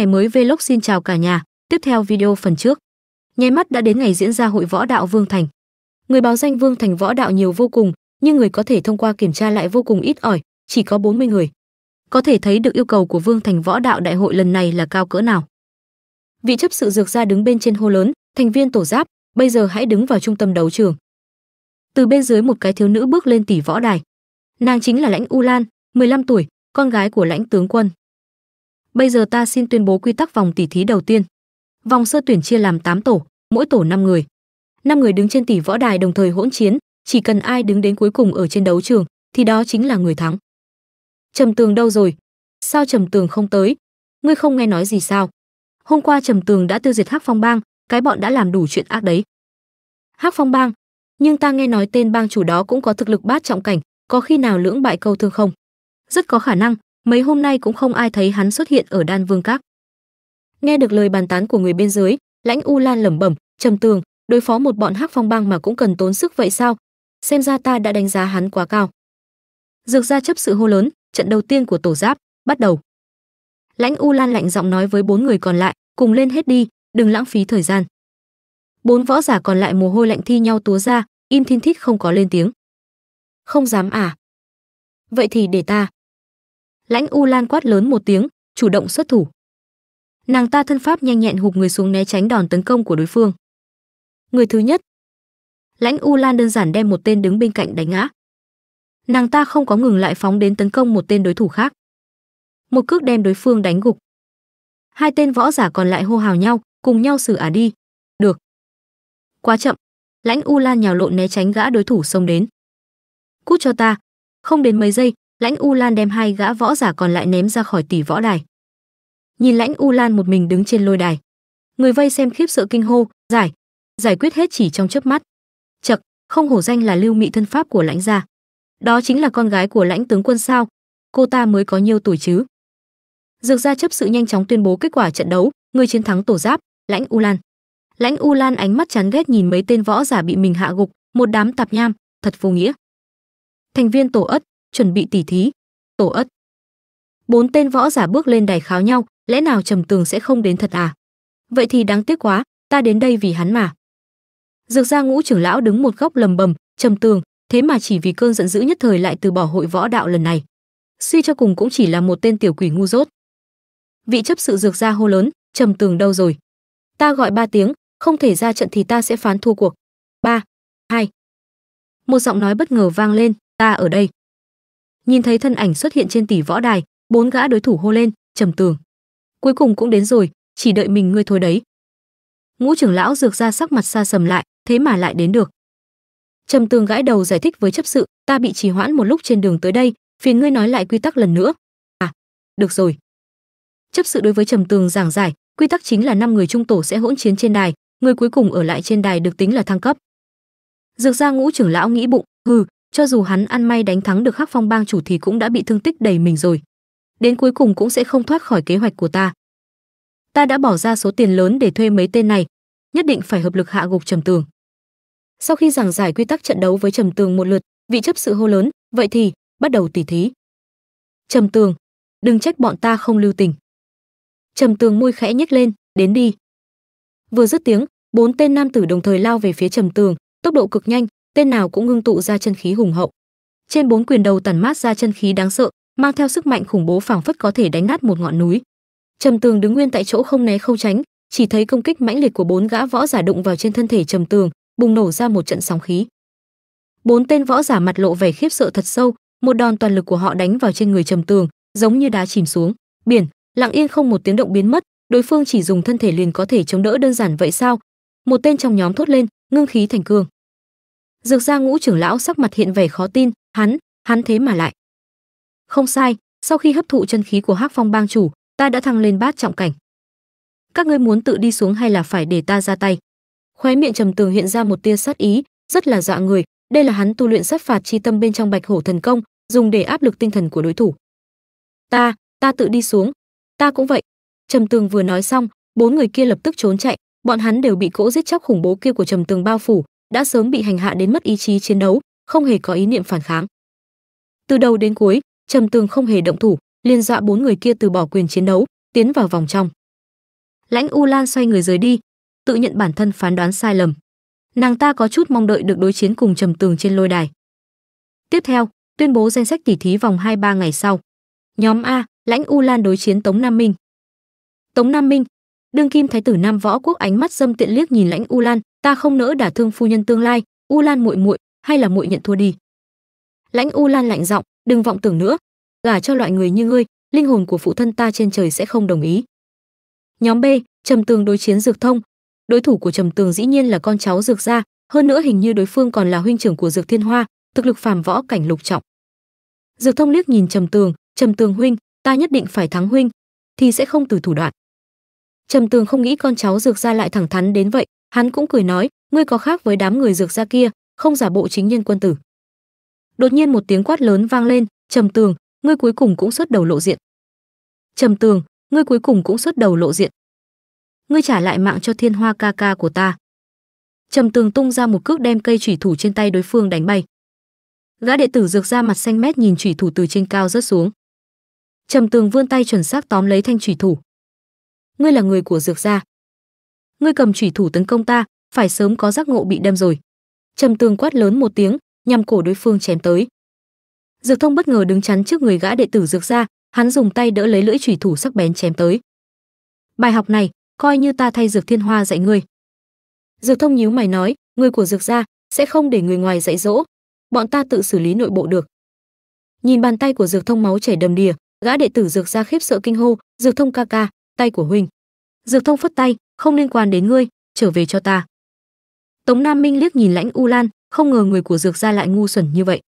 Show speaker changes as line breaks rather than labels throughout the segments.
ngày mới vlog xin chào cả nhà. Tiếp theo video phần trước. Nháy mắt đã đến ngày diễn ra hội võ đạo Vương Thành. Người báo danh Vương Thành võ đạo nhiều vô cùng, nhưng người có thể thông qua kiểm tra lại vô cùng ít ỏi, chỉ có 40 người. Có thể thấy được yêu cầu của Vương Thành võ đạo đại hội lần này là cao cỡ nào. Vị chấp sự dược ra đứng bên trên hô lớn, thành viên tổ giáp, bây giờ hãy đứng vào trung tâm đấu trường. Từ bên dưới một cái thiếu nữ bước lên tỷ võ đài. Nàng chính là Lãnh U Lan, 15 tuổi, con gái của Lãnh tướng quân. Bây giờ ta xin tuyên bố quy tắc vòng tỷ thí đầu tiên. Vòng sơ tuyển chia làm 8 tổ, mỗi tổ 5 người. 5 người đứng trên tỷ võ đài đồng thời hỗn chiến, chỉ cần ai đứng đến cuối cùng ở trên đấu trường thì đó chính là người thắng. Trầm Tường đâu rồi? Sao Trầm Tường không tới? Ngươi không nghe nói gì sao? Hôm qua Trầm Tường đã tiêu diệt Hắc Phong Bang, cái bọn đã làm đủ chuyện ác đấy. Hắc Phong Bang, nhưng ta nghe nói tên bang chủ đó cũng có thực lực bát trọng cảnh, có khi nào lưỡng bại câu thương không? Rất có khả năng, mấy hôm nay cũng không ai thấy hắn xuất hiện ở đan vương các nghe được lời bàn tán của người bên dưới lãnh u lan lẩm bẩm trầm tường đối phó một bọn hắc phong băng mà cũng cần tốn sức vậy sao xem ra ta đã đánh giá hắn quá cao dược ra chấp sự hô lớn trận đầu tiên của tổ giáp bắt đầu lãnh u lan lạnh giọng nói với bốn người còn lại cùng lên hết đi đừng lãng phí thời gian bốn võ giả còn lại mồ hôi lạnh thi nhau túa ra im thiên thít không có lên tiếng không dám à vậy thì để ta lãnh u lan quát lớn một tiếng chủ động xuất thủ nàng ta thân pháp nhanh nhẹn hụt người xuống né tránh đòn tấn công của đối phương người thứ nhất lãnh u lan đơn giản đem một tên đứng bên cạnh đánh ngã nàng ta không có ngừng lại phóng đến tấn công một tên đối thủ khác một cước đem đối phương đánh gục hai tên võ giả còn lại hô hào nhau cùng nhau xử ả đi được quá chậm lãnh u lan nhào lộn né tránh gã đối thủ xông đến cút cho ta không đến mấy giây Lãnh U Lan đem hai gã võ giả còn lại ném ra khỏi tỷ võ đài. Nhìn Lãnh U Lan một mình đứng trên lôi đài, người vây xem khiếp sợ kinh hô, giải, giải quyết hết chỉ trong chớp mắt. Chậc, không hổ danh là Lưu Mị thân pháp của Lãnh gia. Đó chính là con gái của Lãnh tướng quân sao? Cô ta mới có nhiêu tuổi chứ? Dược gia chấp sự nhanh chóng tuyên bố kết quả trận đấu, người chiến thắng tổ giáp, Lãnh U Lan. Lãnh U Lan ánh mắt chán ghét nhìn mấy tên võ giả bị mình hạ gục, một đám tạp nham, thật vô nghĩa. Thành viên tổ ất, chuẩn bị tỉ thí tổ ất bốn tên võ giả bước lên đài kháo nhau lẽ nào trầm tường sẽ không đến thật à vậy thì đáng tiếc quá ta đến đây vì hắn mà dược gia ngũ trưởng lão đứng một góc lầm bầm trầm tường thế mà chỉ vì cơn giận dữ nhất thời lại từ bỏ hội võ đạo lần này suy cho cùng cũng chỉ là một tên tiểu quỷ ngu dốt vị chấp sự dược gia hô lớn trầm tường đâu rồi ta gọi ba tiếng không thể ra trận thì ta sẽ phán thua cuộc ba hai một giọng nói bất ngờ vang lên ta ở đây nhìn thấy thân ảnh xuất hiện trên tỷ võ đài bốn gã đối thủ hô lên trầm tường cuối cùng cũng đến rồi chỉ đợi mình ngươi thôi đấy ngũ trưởng lão dược ra sắc mặt xa sầm lại thế mà lại đến được trầm tường gãi đầu giải thích với chấp sự ta bị trì hoãn một lúc trên đường tới đây phiền ngươi nói lại quy tắc lần nữa à được rồi chấp sự đối với trầm tường giảng giải quy tắc chính là năm người trung tổ sẽ hỗn chiến trên đài người cuối cùng ở lại trên đài được tính là thăng cấp dược ra ngũ trưởng lão nghĩ bụng hừ cho dù hắn ăn may đánh thắng được hắc phong bang chủ thì cũng đã bị thương tích đầy mình rồi đến cuối cùng cũng sẽ không thoát khỏi kế hoạch của ta ta đã bỏ ra số tiền lớn để thuê mấy tên này nhất định phải hợp lực hạ gục trầm tường sau khi giảng giải quy tắc trận đấu với trầm tường một lượt vị chấp sự hô lớn vậy thì bắt đầu tỉ thí trầm tường đừng trách bọn ta không lưu tình trầm tường môi khẽ nhếch lên đến đi vừa dứt tiếng bốn tên nam tử đồng thời lao về phía trầm tường tốc độ cực nhanh tên nào cũng ngưng tụ ra chân khí hùng hậu. Trên bốn quyền đầu tản mát ra chân khí đáng sợ, mang theo sức mạnh khủng bố phảng phất có thể đánh nát một ngọn núi. Trầm Tường đứng nguyên tại chỗ không né không tránh, chỉ thấy công kích mãnh liệt của bốn gã võ giả đụng vào trên thân thể Trầm Tường, bùng nổ ra một trận sóng khí. Bốn tên võ giả mặt lộ vẻ khiếp sợ thật sâu, một đòn toàn lực của họ đánh vào trên người Trầm Tường, giống như đá chìm xuống, biển, lặng yên không một tiếng động biến mất, đối phương chỉ dùng thân thể liền có thể chống đỡ đơn giản vậy sao? Một tên trong nhóm thốt lên, ngưng khí thành cương. Dược gia ngũ trưởng lão sắc mặt hiện vẻ khó tin, hắn, hắn thế mà lại. Không sai, sau khi hấp thụ chân khí của Hắc Phong bang chủ, ta đã thăng lên bát trọng cảnh. Các ngươi muốn tự đi xuống hay là phải để ta ra tay? Khóe miệng Trầm Tường hiện ra một tia sát ý, rất là dọa người, đây là hắn tu luyện sát phạt chi tâm bên trong Bạch Hổ thần công, dùng để áp lực tinh thần của đối thủ. Ta, ta tự đi xuống, ta cũng vậy. Trầm Tường vừa nói xong, bốn người kia lập tức trốn chạy, bọn hắn đều bị cỗ giết chóc khủng bố kia của Trầm Tường bao phủ, đã sớm bị hành hạ đến mất ý chí chiến đấu, không hề có ý niệm phản kháng. Từ đầu đến cuối, Trầm Tường không hề động thủ, liền dọa bốn người kia từ bỏ quyền chiến đấu, tiến vào vòng trong. Lãnh U Lan xoay người rời đi, tự nhận bản thân phán đoán sai lầm. Nàng ta có chút mong đợi được đối chiến cùng Trầm Tường trên lôi đài. Tiếp theo, tuyên bố danh sách tỉ thí vòng 2-3 ngày sau. Nhóm A, Lãnh U Lan đối chiến Tống Nam Minh. Tống Nam Minh, đương kim thái tử nam võ quốc ánh mắt dâm tiện liếc nhìn lãnh u lan ta không nỡ đả thương phu nhân tương lai u lan muội muội hay là muội nhận thua đi lãnh u lan lạnh giọng đừng vọng tưởng nữa gả cho loại người như ngươi linh hồn của phụ thân ta trên trời sẽ không đồng ý nhóm b trầm tường đối chiến dược thông đối thủ của trầm tường dĩ nhiên là con cháu dược gia hơn nữa hình như đối phương còn là huynh trưởng của dược thiên hoa thực lực phàm võ cảnh lục trọng dược thông liếc nhìn trầm tường trầm tường huynh ta nhất định phải thắng huynh thì sẽ không từ thủ đoạn trầm tường không nghĩ con cháu dược gia lại thẳng thắn đến vậy hắn cũng cười nói ngươi có khác với đám người dược gia kia không giả bộ chính nhân quân tử đột nhiên một tiếng quát lớn vang lên trầm tường ngươi cuối cùng cũng xuất đầu lộ diện trầm tường ngươi cuối cùng cũng xuất đầu lộ diện ngươi trả lại mạng cho thiên hoa ca ca của ta trầm tường tung ra một cước đem cây chủy thủ trên tay đối phương đánh bay gã đệ tử dược ra mặt xanh mét nhìn chủy thủ từ trên cao rớt xuống trầm tường vươn tay chuẩn xác tóm lấy thanh chủy thủ ngươi là người của dược gia ngươi cầm chủy thủ tấn công ta phải sớm có giác ngộ bị đâm rồi trầm tường quát lớn một tiếng nhằm cổ đối phương chém tới dược thông bất ngờ đứng chắn trước người gã đệ tử dược gia hắn dùng tay đỡ lấy lưỡi chủy thủ sắc bén chém tới bài học này coi như ta thay dược thiên hoa dạy ngươi dược thông nhíu mày nói người của dược gia sẽ không để người ngoài dạy dỗ bọn ta tự xử lý nội bộ được nhìn bàn tay của dược thông máu chảy đầm đìa gã đệ tử dược gia khiếp sợ kinh hô dược thông ca ca tay của huynh dược thông phất tay không liên quan đến ngươi trở về cho ta tống nam minh liếc nhìn lãnh u lan không ngờ người của dược gia lại ngu xuẩn như vậy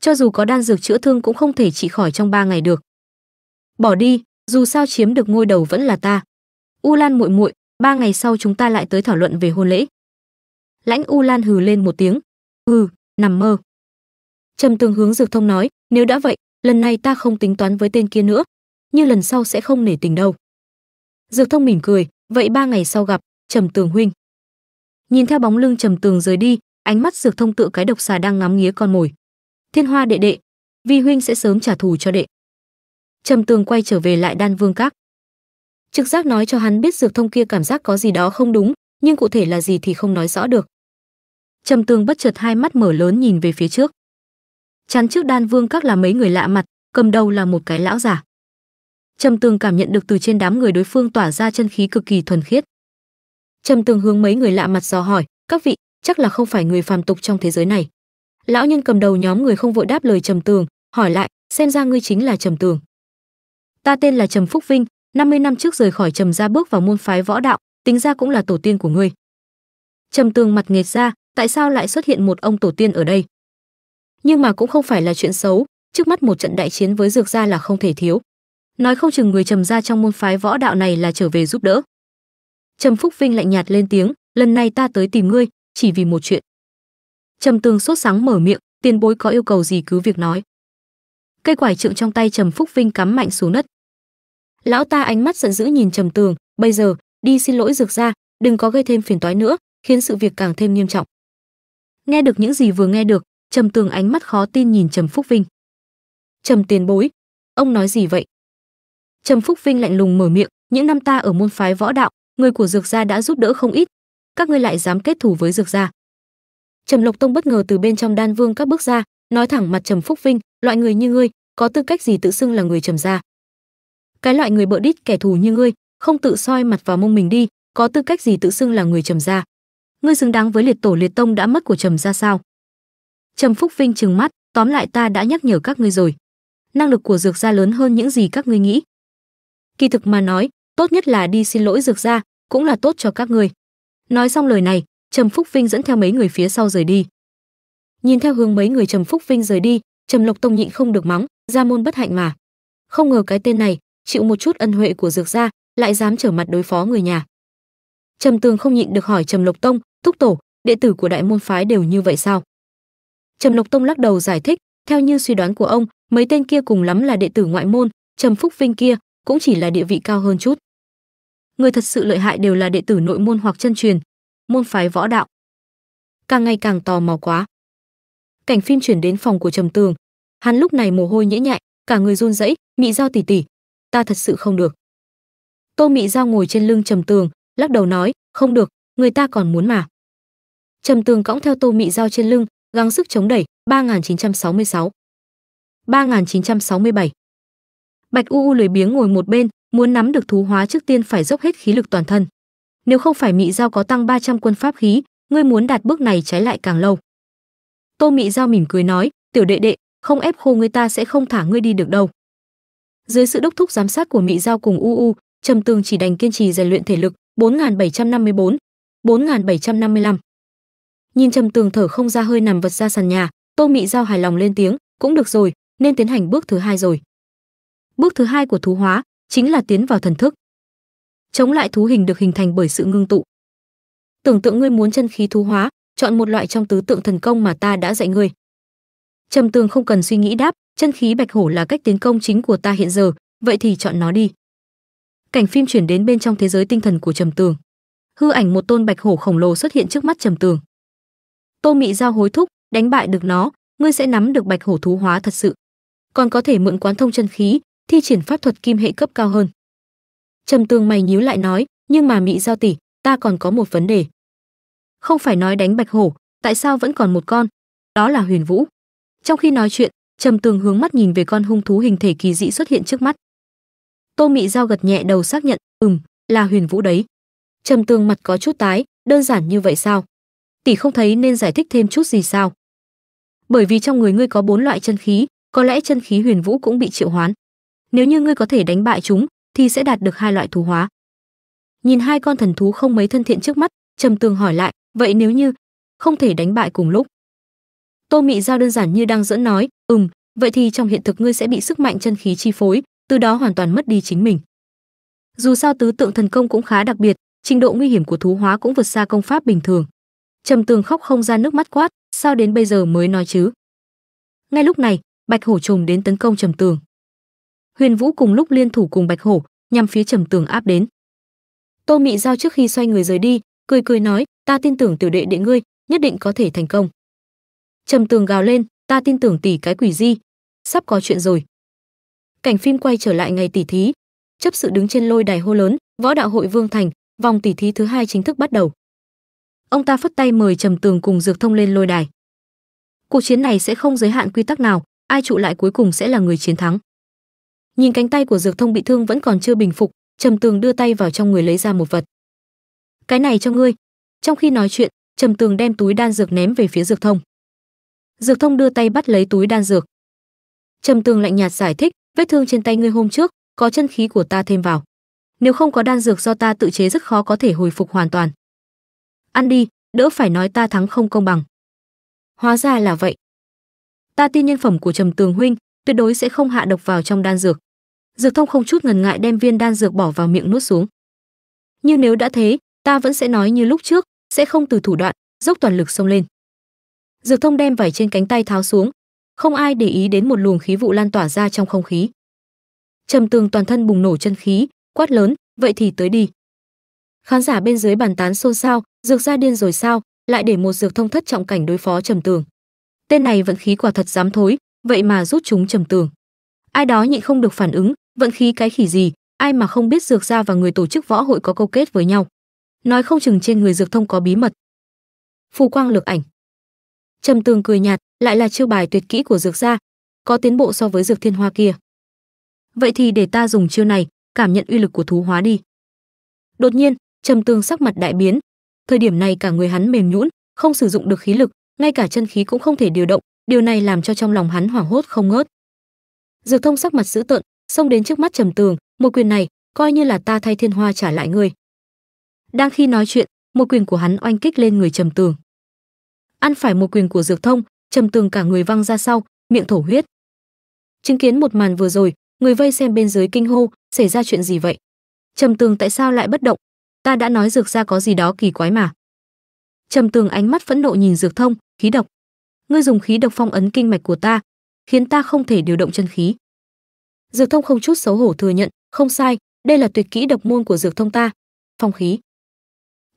cho dù có đan dược chữa thương cũng không thể trị khỏi trong ba ngày được bỏ đi dù sao chiếm được ngôi đầu vẫn là ta u lan muội muội ba ngày sau chúng ta lại tới thảo luận về hôn lễ lãnh u lan hừ lên một tiếng hừ nằm mơ trầm tường hướng dược thông nói nếu đã vậy lần này ta không tính toán với tên kia nữa nhưng lần sau sẽ không nể tình đâu Dược Thông mỉm cười, vậy ba ngày sau gặp, Trầm Tường huynh. Nhìn theo bóng lưng Trầm Tường rời đi, ánh mắt Dược Thông tựa cái độc xà đang ngắm nghía con mồi. Thiên Hoa đệ đệ, vi huynh sẽ sớm trả thù cho đệ. Trầm Tường quay trở về lại Đan Vương Các. Trực giác nói cho hắn biết Dược Thông kia cảm giác có gì đó không đúng, nhưng cụ thể là gì thì không nói rõ được. Trầm Tường bất chợt hai mắt mở lớn nhìn về phía trước. Chắn trước Đan Vương Các là mấy người lạ mặt, cầm đầu là một cái lão giả. Trầm Tường cảm nhận được từ trên đám người đối phương tỏa ra chân khí cực kỳ thuần khiết. Trầm Tường hướng mấy người lạ mặt dò hỏi, "Các vị, chắc là không phải người phàm tục trong thế giới này?" Lão nhân cầm đầu nhóm người không vội đáp lời Trầm Tường, hỏi lại, "Xem ra ngươi chính là Trầm Tường?" "Ta tên là Trầm Phúc Vinh, 50 năm trước rời khỏi Trầm gia bước vào môn phái võ đạo, tính ra cũng là tổ tiên của ngươi." Trầm Tường mặt nghệt ra, tại sao lại xuất hiện một ông tổ tiên ở đây? Nhưng mà cũng không phải là chuyện xấu, trước mắt một trận đại chiến với dược gia là không thể thiếu nói không chừng người trầm gia trong môn phái võ đạo này là trở về giúp đỡ trầm phúc vinh lạnh nhạt lên tiếng lần này ta tới tìm ngươi chỉ vì một chuyện trầm tường sốt sáng mở miệng tiền bối có yêu cầu gì cứ việc nói cây quải trượng trong tay trầm phúc vinh cắm mạnh xuống đất lão ta ánh mắt giận dữ nhìn trầm tường bây giờ đi xin lỗi dược ra đừng có gây thêm phiền toái nữa khiến sự việc càng thêm nghiêm trọng nghe được những gì vừa nghe được trầm tường ánh mắt khó tin nhìn trầm phúc vinh trầm tiền bối ông nói gì vậy trầm phúc vinh lạnh lùng mở miệng những năm ta ở môn phái võ đạo người của dược gia đã giúp đỡ không ít các ngươi lại dám kết thù với dược gia trầm lộc tông bất ngờ từ bên trong đan vương các bước ra nói thẳng mặt trầm phúc vinh loại người như ngươi có tư cách gì tự xưng là người trầm gia cái loại người bợ đít kẻ thù như ngươi không tự soi mặt vào mông mình đi có tư cách gì tự xưng là người trầm gia ngươi xứng đáng với liệt tổ liệt tông đã mất của trầm gia sao trầm phúc vinh trừng mắt tóm lại ta đã nhắc nhở các ngươi rồi năng lực của dược gia lớn hơn những gì các ngươi nghĩ kỳ thực mà nói tốt nhất là đi xin lỗi dược ra cũng là tốt cho các người nói xong lời này trầm phúc vinh dẫn theo mấy người phía sau rời đi nhìn theo hướng mấy người trầm phúc vinh rời đi trầm lộc tông nhịn không được mắng ra môn bất hạnh mà không ngờ cái tên này chịu một chút ân huệ của dược gia lại dám trở mặt đối phó người nhà trầm tường không nhịn được hỏi trầm lộc tông thúc tổ đệ tử của đại môn phái đều như vậy sao trầm lộc tông lắc đầu giải thích theo như suy đoán của ông mấy tên kia cùng lắm là đệ tử ngoại môn trầm phúc vinh kia cũng chỉ là địa vị cao hơn chút. Người thật sự lợi hại đều là đệ tử nội môn hoặc chân truyền, môn phái võ đạo. Càng ngày càng tò mò quá. Cảnh phim chuyển đến phòng của Trầm Tường, hắn lúc này mồ hôi nhễ nhại, cả người run rẩy, "Mị Dao tỉ tỉ ta thật sự không được." Tô Mị Dao ngồi trên lưng Trầm Tường, lắc đầu nói, "Không được, người ta còn muốn mà." Trầm Tường cõng theo Tô Mị Dao trên lưng, gắng sức chống đẩy, 3966. 3967. Bạch U U lười biếng ngồi một bên, muốn nắm được thú hóa trước tiên phải dốc hết khí lực toàn thân. Nếu không phải Mị Giao có tăng 300 quân pháp khí, ngươi muốn đạt bước này trái lại càng lâu. Tô Mị Giao mỉm cười nói, tiểu đệ đệ, không ép khô người ta sẽ không thả ngươi đi được đâu. Dưới sự đốc thúc giám sát của Mị Giao cùng U U, Trầm Tường chỉ đành kiên trì rèn luyện thể lực, 4754, 4755. Nhìn Trầm Tường thở không ra hơi nằm vật ra sàn nhà, Tô Mị Giao hài lòng lên tiếng, cũng được rồi, nên tiến hành bước thứ hai rồi. Bước thứ hai của thú hóa chính là tiến vào thần thức. Chống lại thú hình được hình thành bởi sự ngưng tụ. Tưởng tượng ngươi muốn chân khí thú hóa, chọn một loại trong tứ tượng thần công mà ta đã dạy ngươi. Trầm Tường không cần suy nghĩ đáp, chân khí bạch hổ là cách tiến công chính của ta hiện giờ, vậy thì chọn nó đi. Cảnh phim chuyển đến bên trong thế giới tinh thần của Trầm Tường. Hư ảnh một tôn bạch hổ khổng lồ xuất hiện trước mắt Trầm Tường. Tô Mị giao hối thúc, đánh bại được nó, ngươi sẽ nắm được bạch hổ thú hóa thật sự. Còn có thể mượn quán thông chân khí, thi triển pháp thuật kim hệ cấp cao hơn trầm tường mày nhíu lại nói nhưng mà mị giao tỷ ta còn có một vấn đề không phải nói đánh bạch hổ tại sao vẫn còn một con đó là huyền vũ trong khi nói chuyện trầm tường hướng mắt nhìn về con hung thú hình thể kỳ dị xuất hiện trước mắt tô mị giao gật nhẹ đầu xác nhận ừm là huyền vũ đấy trầm tường mặt có chút tái đơn giản như vậy sao tỷ không thấy nên giải thích thêm chút gì sao bởi vì trong người ngươi có bốn loại chân khí có lẽ chân khí huyền vũ cũng bị triệu hoán nếu như ngươi có thể đánh bại chúng thì sẽ đạt được hai loại thú hóa nhìn hai con thần thú không mấy thân thiện trước mắt trầm tường hỏi lại vậy nếu như không thể đánh bại cùng lúc tô mị giao đơn giản như đang dẫn nói ừm vậy thì trong hiện thực ngươi sẽ bị sức mạnh chân khí chi phối từ đó hoàn toàn mất đi chính mình dù sao tứ tượng thần công cũng khá đặc biệt trình độ nguy hiểm của thú hóa cũng vượt xa công pháp bình thường trầm tường khóc không ra nước mắt quát sao đến bây giờ mới nói chứ ngay lúc này bạch hổ trùng đến tấn công trầm tường huyền vũ cùng lúc liên thủ cùng bạch hổ nhằm phía trầm tường áp đến tô mị giao trước khi xoay người rời đi cười cười nói ta tin tưởng tiểu đệ đệ ngươi nhất định có thể thành công trầm tường gào lên ta tin tưởng tỷ cái quỷ di sắp có chuyện rồi cảnh phim quay trở lại ngày tỷ thí chấp sự đứng trên lôi đài hô lớn võ đạo hội vương thành vòng tỷ thí thứ hai chính thức bắt đầu ông ta phất tay mời trầm tường cùng dược thông lên lôi đài cuộc chiến này sẽ không giới hạn quy tắc nào ai trụ lại cuối cùng sẽ là người chiến thắng nhìn cánh tay của dược thông bị thương vẫn còn chưa bình phục trầm tường đưa tay vào trong người lấy ra một vật cái này cho ngươi trong khi nói chuyện trầm tường đem túi đan dược ném về phía dược thông dược thông đưa tay bắt lấy túi đan dược trầm tường lạnh nhạt giải thích vết thương trên tay ngươi hôm trước có chân khí của ta thêm vào nếu không có đan dược do ta tự chế rất khó có thể hồi phục hoàn toàn ăn đi đỡ phải nói ta thắng không công bằng hóa ra là vậy ta tin nhân phẩm của trầm tường huynh tuyệt đối sẽ không hạ độc vào trong đan dược. Dược Thông không chút ngần ngại đem viên đan dược bỏ vào miệng nuốt xuống. như nếu đã thế, ta vẫn sẽ nói như lúc trước, sẽ không từ thủ đoạn, dốc toàn lực xông lên. Dược Thông đem vải trên cánh tay tháo xuống, không ai để ý đến một luồng khí vụ lan tỏa ra trong không khí. Trầm Tường toàn thân bùng nổ chân khí, quát lớn, vậy thì tới đi. Khán giả bên dưới bàn tán xôn xao, dược ra điên rồi sao, lại để một dược thông thất trọng cảnh đối phó Trầm Tường. Tên này vận khí quả thật dám thối, vậy mà rút chúng trầm tường ai đó nhịn không được phản ứng vận khí cái khỉ gì ai mà không biết dược gia và người tổ chức võ hội có câu kết với nhau nói không chừng trên người dược thông có bí mật phù quang lược ảnh trầm tường cười nhạt lại là chiêu bài tuyệt kỹ của dược gia có tiến bộ so với dược thiên hoa kia vậy thì để ta dùng chiêu này cảm nhận uy lực của thú hóa đi đột nhiên trầm tường sắc mặt đại biến thời điểm này cả người hắn mềm nhũn không sử dụng được khí lực ngay cả chân khí cũng không thể điều động điều này làm cho trong lòng hắn hoảng hốt không ngớt dược thông sắc mặt dữ tợn xông đến trước mắt trầm tường một quyền này coi như là ta thay thiên hoa trả lại ngươi đang khi nói chuyện một quyền của hắn oanh kích lên người trầm tường ăn phải một quyền của dược thông trầm tường cả người văng ra sau miệng thổ huyết chứng kiến một màn vừa rồi người vây xem bên dưới kinh hô xảy ra chuyện gì vậy trầm tường tại sao lại bất động ta đã nói dược ra có gì đó kỳ quái mà trầm tường ánh mắt phẫn nộ nhìn dược thông khí độc ngươi dùng khí độc phong ấn kinh mạch của ta khiến ta không thể điều động chân khí dược thông không chút xấu hổ thừa nhận không sai đây là tuyệt kỹ độc môn của dược thông ta phong khí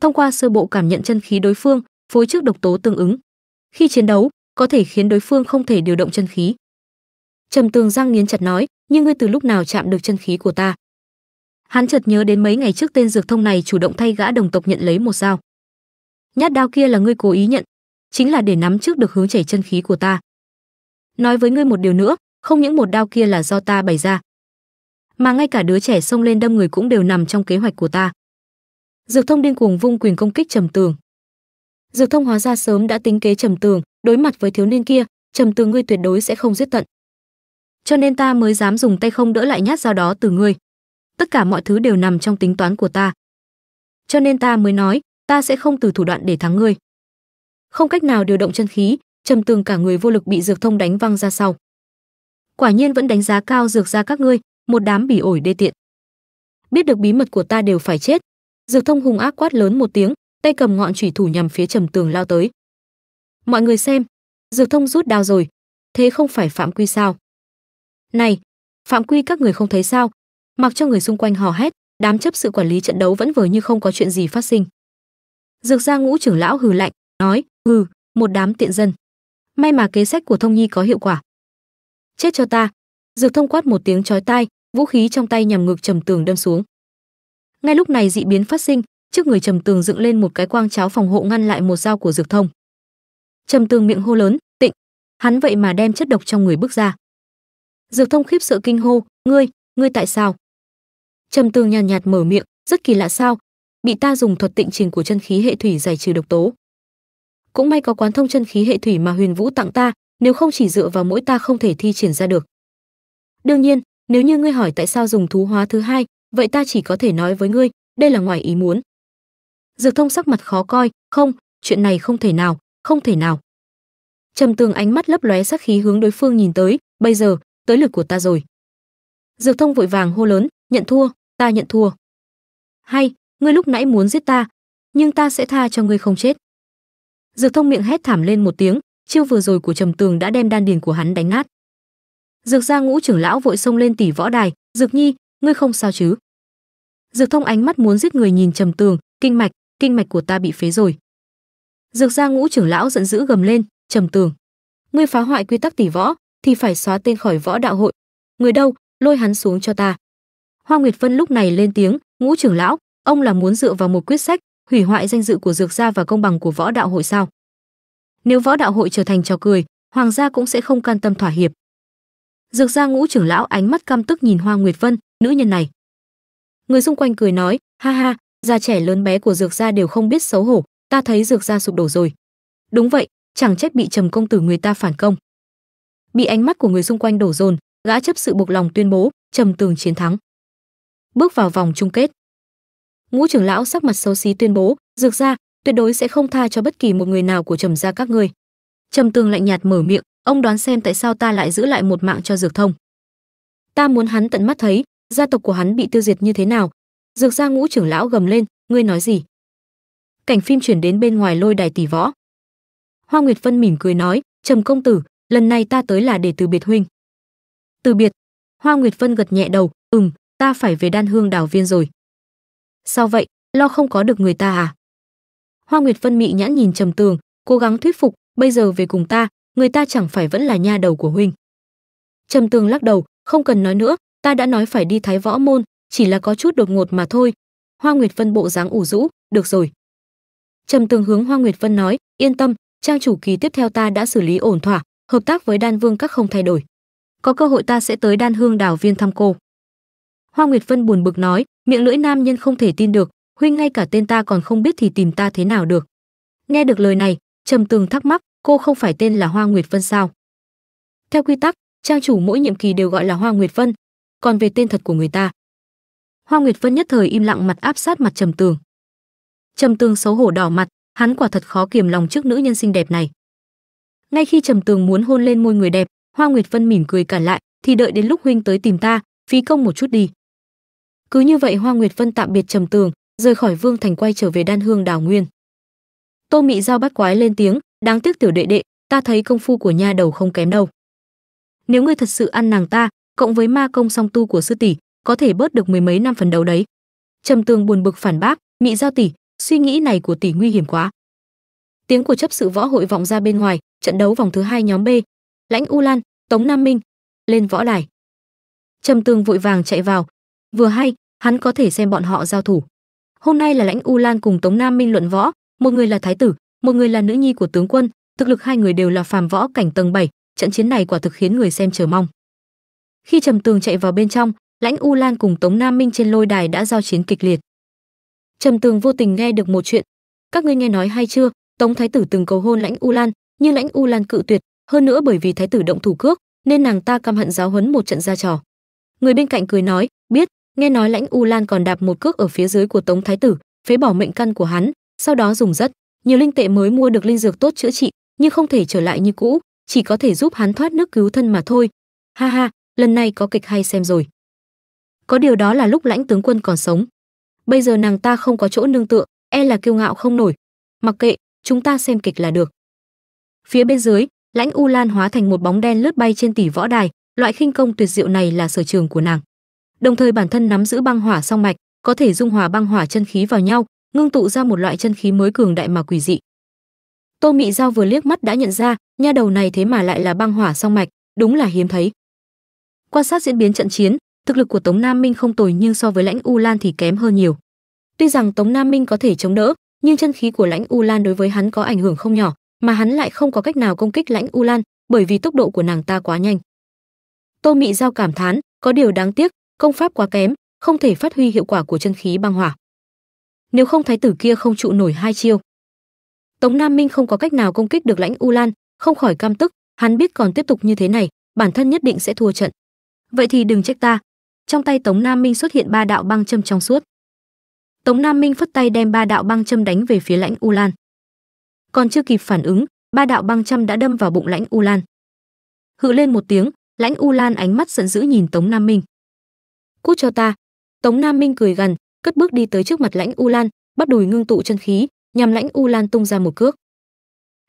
thông qua sơ bộ cảm nhận chân khí đối phương phối trước độc tố tương ứng khi chiến đấu có thể khiến đối phương không thể điều động chân khí trầm tường giang nghiến chặt nói nhưng ngươi từ lúc nào chạm được chân khí của ta hắn chợt nhớ đến mấy ngày trước tên dược thông này chủ động thay gã đồng tộc nhận lấy một dao nhát đao kia là ngươi cố ý nhận chính là để nắm trước được hướng chảy chân khí của ta. Nói với ngươi một điều nữa, không những một đao kia là do ta bày ra, mà ngay cả đứa trẻ xông lên đâm người cũng đều nằm trong kế hoạch của ta. Dược Thông điên cuồng vung quyền công kích Trầm Tường. Dược Thông hóa ra sớm đã tính kế Trầm Tường, đối mặt với thiếu niên kia, Trầm Tường ngươi tuyệt đối sẽ không giết tận. Cho nên ta mới dám dùng tay không đỡ lại nhát dao đó từ ngươi. Tất cả mọi thứ đều nằm trong tính toán của ta. Cho nên ta mới nói, ta sẽ không từ thủ đoạn để thắng ngươi không cách nào điều động chân khí trầm tường cả người vô lực bị dược thông đánh văng ra sau quả nhiên vẫn đánh giá cao dược ra các ngươi một đám bỉ ổi đê tiện biết được bí mật của ta đều phải chết dược thông hùng ác quát lớn một tiếng tay cầm ngọn chủy thủ nhằm phía trầm tường lao tới mọi người xem dược thông rút đao rồi thế không phải phạm quy sao này phạm quy các người không thấy sao mặc cho người xung quanh hò hét đám chấp sự quản lý trận đấu vẫn vờ như không có chuyện gì phát sinh dược gia ngũ trưởng lão hừ lạnh nói Ừ, một đám tiện dân. May mà kế sách của Thông Nhi có hiệu quả. Chết cho ta. Dược Thông quát một tiếng chói tai, vũ khí trong tay nhằm ngực Trầm Tường đâm xuống. Ngay lúc này dị biến phát sinh, trước người Trầm Tường dựng lên một cái quang cháo phòng hộ ngăn lại một dao của Dược Thông. Trầm Tường miệng hô lớn, "Tịnh!" Hắn vậy mà đem chất độc trong người bước ra. Dược Thông khiếp sợ kinh hô, "Ngươi, ngươi tại sao?" Trầm Tường nhàn nhạt, nhạt mở miệng, rất kỳ lạ sao, bị ta dùng thuật tịnh trình của chân khí hệ thủy giải trừ độc tố cũng may có quán thông chân khí hệ thủy mà Huyền Vũ tặng ta, nếu không chỉ dựa vào mỗi ta không thể thi triển ra được. Đương nhiên, nếu như ngươi hỏi tại sao dùng thú hóa thứ hai, vậy ta chỉ có thể nói với ngươi, đây là ngoài ý muốn. Dược Thông sắc mặt khó coi, không, chuyện này không thể nào, không thể nào. Trầm Tường ánh mắt lấp lóe sát khí hướng đối phương nhìn tới, bây giờ, tới lượt của ta rồi. Dược Thông vội vàng hô lớn, nhận thua, ta nhận thua. Hay, ngươi lúc nãy muốn giết ta, nhưng ta sẽ tha cho ngươi không chết. Dược Thông miệng hét thảm lên một tiếng, chiêu vừa rồi của Trầm Tường đã đem đan điền của hắn đánh nát. Dược gia Ngũ trưởng lão vội xông lên tỷ võ đài, "Dược Nhi, ngươi không sao chứ?" Dược Thông ánh mắt muốn giết người nhìn Trầm Tường, "Kinh mạch, kinh mạch của ta bị phế rồi." Dược gia Ngũ trưởng lão giận dữ gầm lên, "Trầm Tường, ngươi phá hoại quy tắc tỷ võ thì phải xóa tên khỏi võ đạo hội. Người đâu, lôi hắn xuống cho ta." Hoa Nguyệt Vân lúc này lên tiếng, "Ngũ trưởng lão, ông là muốn dựa vào một quyết sách hủy hoại danh dự của dược gia và công bằng của võ đạo hội sao? Nếu võ đạo hội trở thành trò cười, hoàng gia cũng sẽ không can tâm thỏa hiệp. Dược gia ngũ trưởng lão ánh mắt căm tức nhìn Hoa Nguyệt Vân, nữ nhân này. Người xung quanh cười nói, ha ha, già trẻ lớn bé của dược gia đều không biết xấu hổ, ta thấy dược gia sụp đổ rồi. Đúng vậy, chẳng trách bị trầm công tử người ta phản công. Bị ánh mắt của người xung quanh đổ dồn, gã chấp sự buộc lòng tuyên bố, trầm tường chiến thắng. Bước vào vòng chung kết ngũ trưởng lão sắc mặt xấu xí tuyên bố dược ra tuyệt đối sẽ không tha cho bất kỳ một người nào của trầm gia các ngươi trầm tường lạnh nhạt mở miệng ông đoán xem tại sao ta lại giữ lại một mạng cho dược thông ta muốn hắn tận mắt thấy gia tộc của hắn bị tiêu diệt như thế nào dược gia ngũ trưởng lão gầm lên ngươi nói gì cảnh phim chuyển đến bên ngoài lôi đài tỷ võ hoa nguyệt Vân mỉm cười nói trầm công tử lần này ta tới là để từ biệt huynh từ biệt hoa nguyệt Vân gật nhẹ đầu ừm ta phải về đan hương đảo viên rồi sao vậy lo không có được người ta à hoa nguyệt vân mị nhãn nhìn trầm tường cố gắng thuyết phục bây giờ về cùng ta người ta chẳng phải vẫn là nha đầu của huynh trầm tường lắc đầu không cần nói nữa ta đã nói phải đi thái võ môn chỉ là có chút đột ngột mà thôi hoa nguyệt vân bộ dáng ủ rũ được rồi trầm tường hướng hoa nguyệt vân nói yên tâm trang chủ kỳ tiếp theo ta đã xử lý ổn thỏa hợp tác với đan vương các không thay đổi có cơ hội ta sẽ tới đan hương đảo viên thăm cô hoa nguyệt vân buồn bực nói miệng lưỡi nam nhân không thể tin được huynh ngay cả tên ta còn không biết thì tìm ta thế nào được nghe được lời này trầm tường thắc mắc cô không phải tên là hoa nguyệt vân sao theo quy tắc trang chủ mỗi nhiệm kỳ đều gọi là hoa nguyệt vân còn về tên thật của người ta hoa nguyệt vân nhất thời im lặng mặt áp sát mặt trầm tường trầm tường xấu hổ đỏ mặt hắn quả thật khó kiềm lòng trước nữ nhân xinh đẹp này ngay khi trầm tường muốn hôn lên môi người đẹp hoa nguyệt vân mỉm cười cản lại thì đợi đến lúc huynh tới tìm ta phí công một chút đi cứ như vậy Hoa Nguyệt Vân tạm biệt trầm tường, rời khỏi Vương Thành quay trở về Đan Hương Đào Nguyên. Tô Mị Giao bắt quái lên tiếng, đáng tiếc tiểu đệ đệ, ta thấy công phu của nha đầu không kém đâu. Nếu ngươi thật sự ăn nàng ta, cộng với ma công song tu của sư tỷ, có thể bớt được mười mấy năm phần đầu đấy. Trầm Tường buồn bực phản bác, Mị Giao tỷ, suy nghĩ này của tỷ nguy hiểm quá. Tiếng của chấp sự võ hội vọng ra bên ngoài, trận đấu vòng thứ hai nhóm B, Lãnh U Lan, Tống Nam Minh lên võ đài. Trầm Tường vội vàng chạy vào, vừa hay hắn có thể xem bọn họ giao thủ hôm nay là lãnh u lan cùng tống nam minh luận võ một người là thái tử một người là nữ nhi của tướng quân thực lực hai người đều là phàm võ cảnh tầng 7, trận chiến này quả thực khiến người xem chờ mong khi trầm tường chạy vào bên trong lãnh u lan cùng tống nam minh trên lôi đài đã giao chiến kịch liệt trầm tường vô tình nghe được một chuyện các ngươi nghe nói hay chưa tống thái tử từng cầu hôn lãnh u lan nhưng lãnh u lan cự tuyệt hơn nữa bởi vì thái tử động thủ cước nên nàng ta căm hận giáo huấn một trận ra trò người bên cạnh cười nói biết nghe nói lãnh u lan còn đạp một cước ở phía dưới của tống thái tử phế bỏ mệnh căn của hắn sau đó dùng rất nhiều linh tệ mới mua được linh dược tốt chữa trị nhưng không thể trở lại như cũ chỉ có thể giúp hắn thoát nước cứu thân mà thôi ha ha lần này có kịch hay xem rồi có điều đó là lúc lãnh tướng quân còn sống bây giờ nàng ta không có chỗ nương tựa e là kiêu ngạo không nổi mặc kệ chúng ta xem kịch là được phía bên dưới lãnh u lan hóa thành một bóng đen lướt bay trên tỷ võ đài loại khinh công tuyệt diệu này là sở trường của nàng đồng thời bản thân nắm giữ băng hỏa song mạch, có thể dung hòa băng hỏa chân khí vào nhau, ngưng tụ ra một loại chân khí mới cường đại mà quỷ dị. Tô Mị Giao vừa liếc mắt đã nhận ra, nha đầu này thế mà lại là băng hỏa song mạch, đúng là hiếm thấy. Quan sát diễn biến trận chiến, thực lực của Tống Nam Minh không tồi nhưng so với Lãnh U Lan thì kém hơn nhiều. Tuy rằng Tống Nam Minh có thể chống đỡ, nhưng chân khí của Lãnh U Lan đối với hắn có ảnh hưởng không nhỏ, mà hắn lại không có cách nào công kích Lãnh U Lan, bởi vì tốc độ của nàng ta quá nhanh. Tô Mị Giao cảm thán, có điều đáng tiếc, công pháp quá kém, không thể phát huy hiệu quả của chân khí băng hỏa. Nếu không thái tử kia không trụ nổi hai chiêu. Tống Nam Minh không có cách nào công kích được Lãnh U Lan, không khỏi cam tức, hắn biết còn tiếp tục như thế này, bản thân nhất định sẽ thua trận. Vậy thì đừng trách ta. Trong tay Tống Nam Minh xuất hiện ba đạo băng châm trong suốt. Tống Nam Minh phất tay đem ba đạo băng châm đánh về phía Lãnh U Lan. Còn chưa kịp phản ứng, ba đạo băng châm đã đâm vào bụng Lãnh U Lan. Hự lên một tiếng, Lãnh U Lan ánh mắt giận dữ nhìn Tống Nam Minh cút cho ta tống nam minh cười gằn cất bước đi tới trước mặt lãnh u lan bắt đùi ngưng tụ chân khí nhằm lãnh u lan tung ra một cước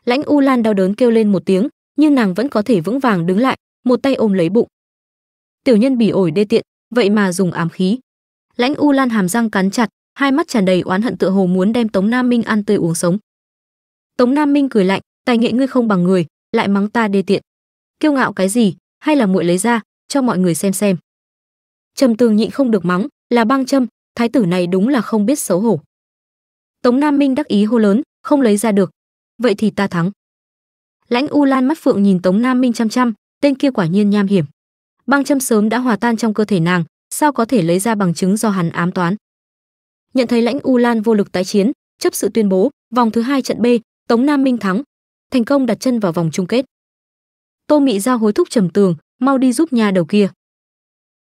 lãnh u lan đau đớn kêu lên một tiếng nhưng nàng vẫn có thể vững vàng đứng lại một tay ôm lấy bụng tiểu nhân bỉ ổi đê tiện vậy mà dùng ám khí lãnh u lan hàm răng cắn chặt hai mắt tràn đầy oán hận tựa hồ muốn đem tống nam minh ăn tươi uống sống tống nam minh cười lạnh tài nghệ ngươi không bằng người lại mắng ta đê tiện kiêu ngạo cái gì hay là muội lấy ra cho mọi người xem xem trầm tường nhịn không được mắng là băng châm thái tử này đúng là không biết xấu hổ tống nam minh đắc ý hô lớn không lấy ra được vậy thì ta thắng lãnh u lan mắt phượng nhìn tống nam minh chăm chăm tên kia quả nhiên nham hiểm băng châm sớm đã hòa tan trong cơ thể nàng sao có thể lấy ra bằng chứng do hắn ám toán nhận thấy lãnh u lan vô lực tái chiến chấp sự tuyên bố vòng thứ hai trận b tống nam minh thắng thành công đặt chân vào vòng chung kết tô mị giao hối thúc trầm tường mau đi giúp nhà đầu kia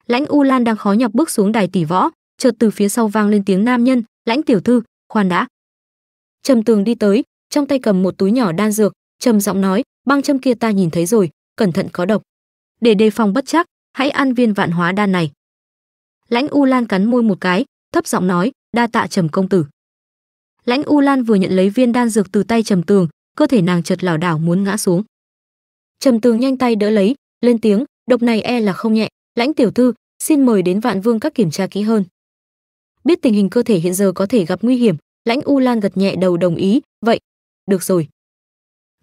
Lãnh U Lan đang khó nhọc bước xuống đài tỷ võ, chợt từ phía sau vang lên tiếng nam nhân, "Lãnh tiểu thư, khoan đã." Trầm Tường đi tới, trong tay cầm một túi nhỏ đan dược, trầm giọng nói, "Băng châm kia ta nhìn thấy rồi, cẩn thận có độc. Để đề phòng bất chắc, hãy ăn viên vạn hóa đan này." Lãnh U Lan cắn môi một cái, thấp giọng nói, "Đa tạ Trầm công tử." Lãnh U Lan vừa nhận lấy viên đan dược từ tay Trầm Tường, cơ thể nàng chợt lảo đảo muốn ngã xuống. Trầm Tường nhanh tay đỡ lấy, lên tiếng, "Độc này e là không nhẹ, lãnh tiểu thư xin mời đến vạn vương các kiểm tra kỹ hơn biết tình hình cơ thể hiện giờ có thể gặp nguy hiểm lãnh u lan gật nhẹ đầu đồng ý vậy được rồi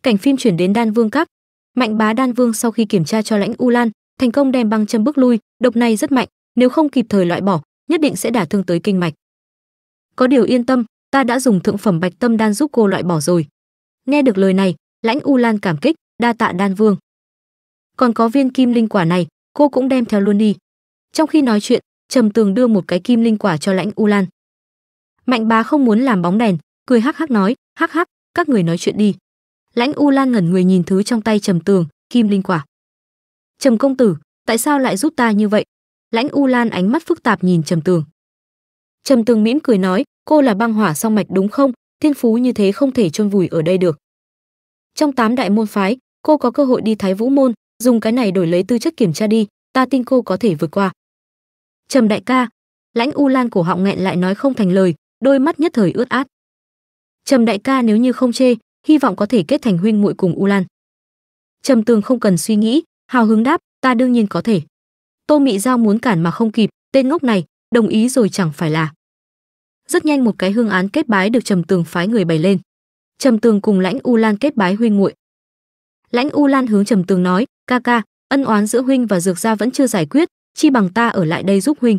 cảnh phim chuyển đến đan vương các mạnh bá đan vương sau khi kiểm tra cho lãnh u lan thành công đem băng châm bước lui độc này rất mạnh nếu không kịp thời loại bỏ nhất định sẽ đả thương tới kinh mạch có điều yên tâm ta đã dùng thượng phẩm bạch tâm đan giúp cô loại bỏ rồi nghe được lời này lãnh u lan cảm kích đa tạ đan vương còn có viên kim linh quả này cô cũng đem theo luôn đi trong khi nói chuyện trầm tường đưa một cái kim linh quả cho lãnh u lan mạnh bá không muốn làm bóng đèn cười hắc hắc nói hắc hắc các người nói chuyện đi lãnh u lan ngẩn người nhìn thứ trong tay trầm tường kim linh quả trầm công tử tại sao lại giúp ta như vậy lãnh u lan ánh mắt phức tạp nhìn trầm tường trầm tường mỉm cười nói cô là băng hỏa song mạch đúng không thiên phú như thế không thể chôn vùi ở đây được trong tám đại môn phái cô có cơ hội đi thái vũ môn dùng cái này đổi lấy tư chất kiểm tra đi ta tin cô có thể vượt qua trầm đại ca lãnh u lan cổ họng nghẹn lại nói không thành lời đôi mắt nhất thời ướt át trầm đại ca nếu như không chê hy vọng có thể kết thành huynh muội cùng u lan trầm tường không cần suy nghĩ hào hứng đáp ta đương nhiên có thể tô mị giao muốn cản mà không kịp tên ngốc này đồng ý rồi chẳng phải là rất nhanh một cái hương án kết bái được trầm tường phái người bày lên trầm tường cùng lãnh u lan kết bái huynh muội lãnh u lan hướng trầm tường nói ca ca ân oán giữa huynh và dược gia vẫn chưa giải quyết chi bằng ta ở lại đây giúp huynh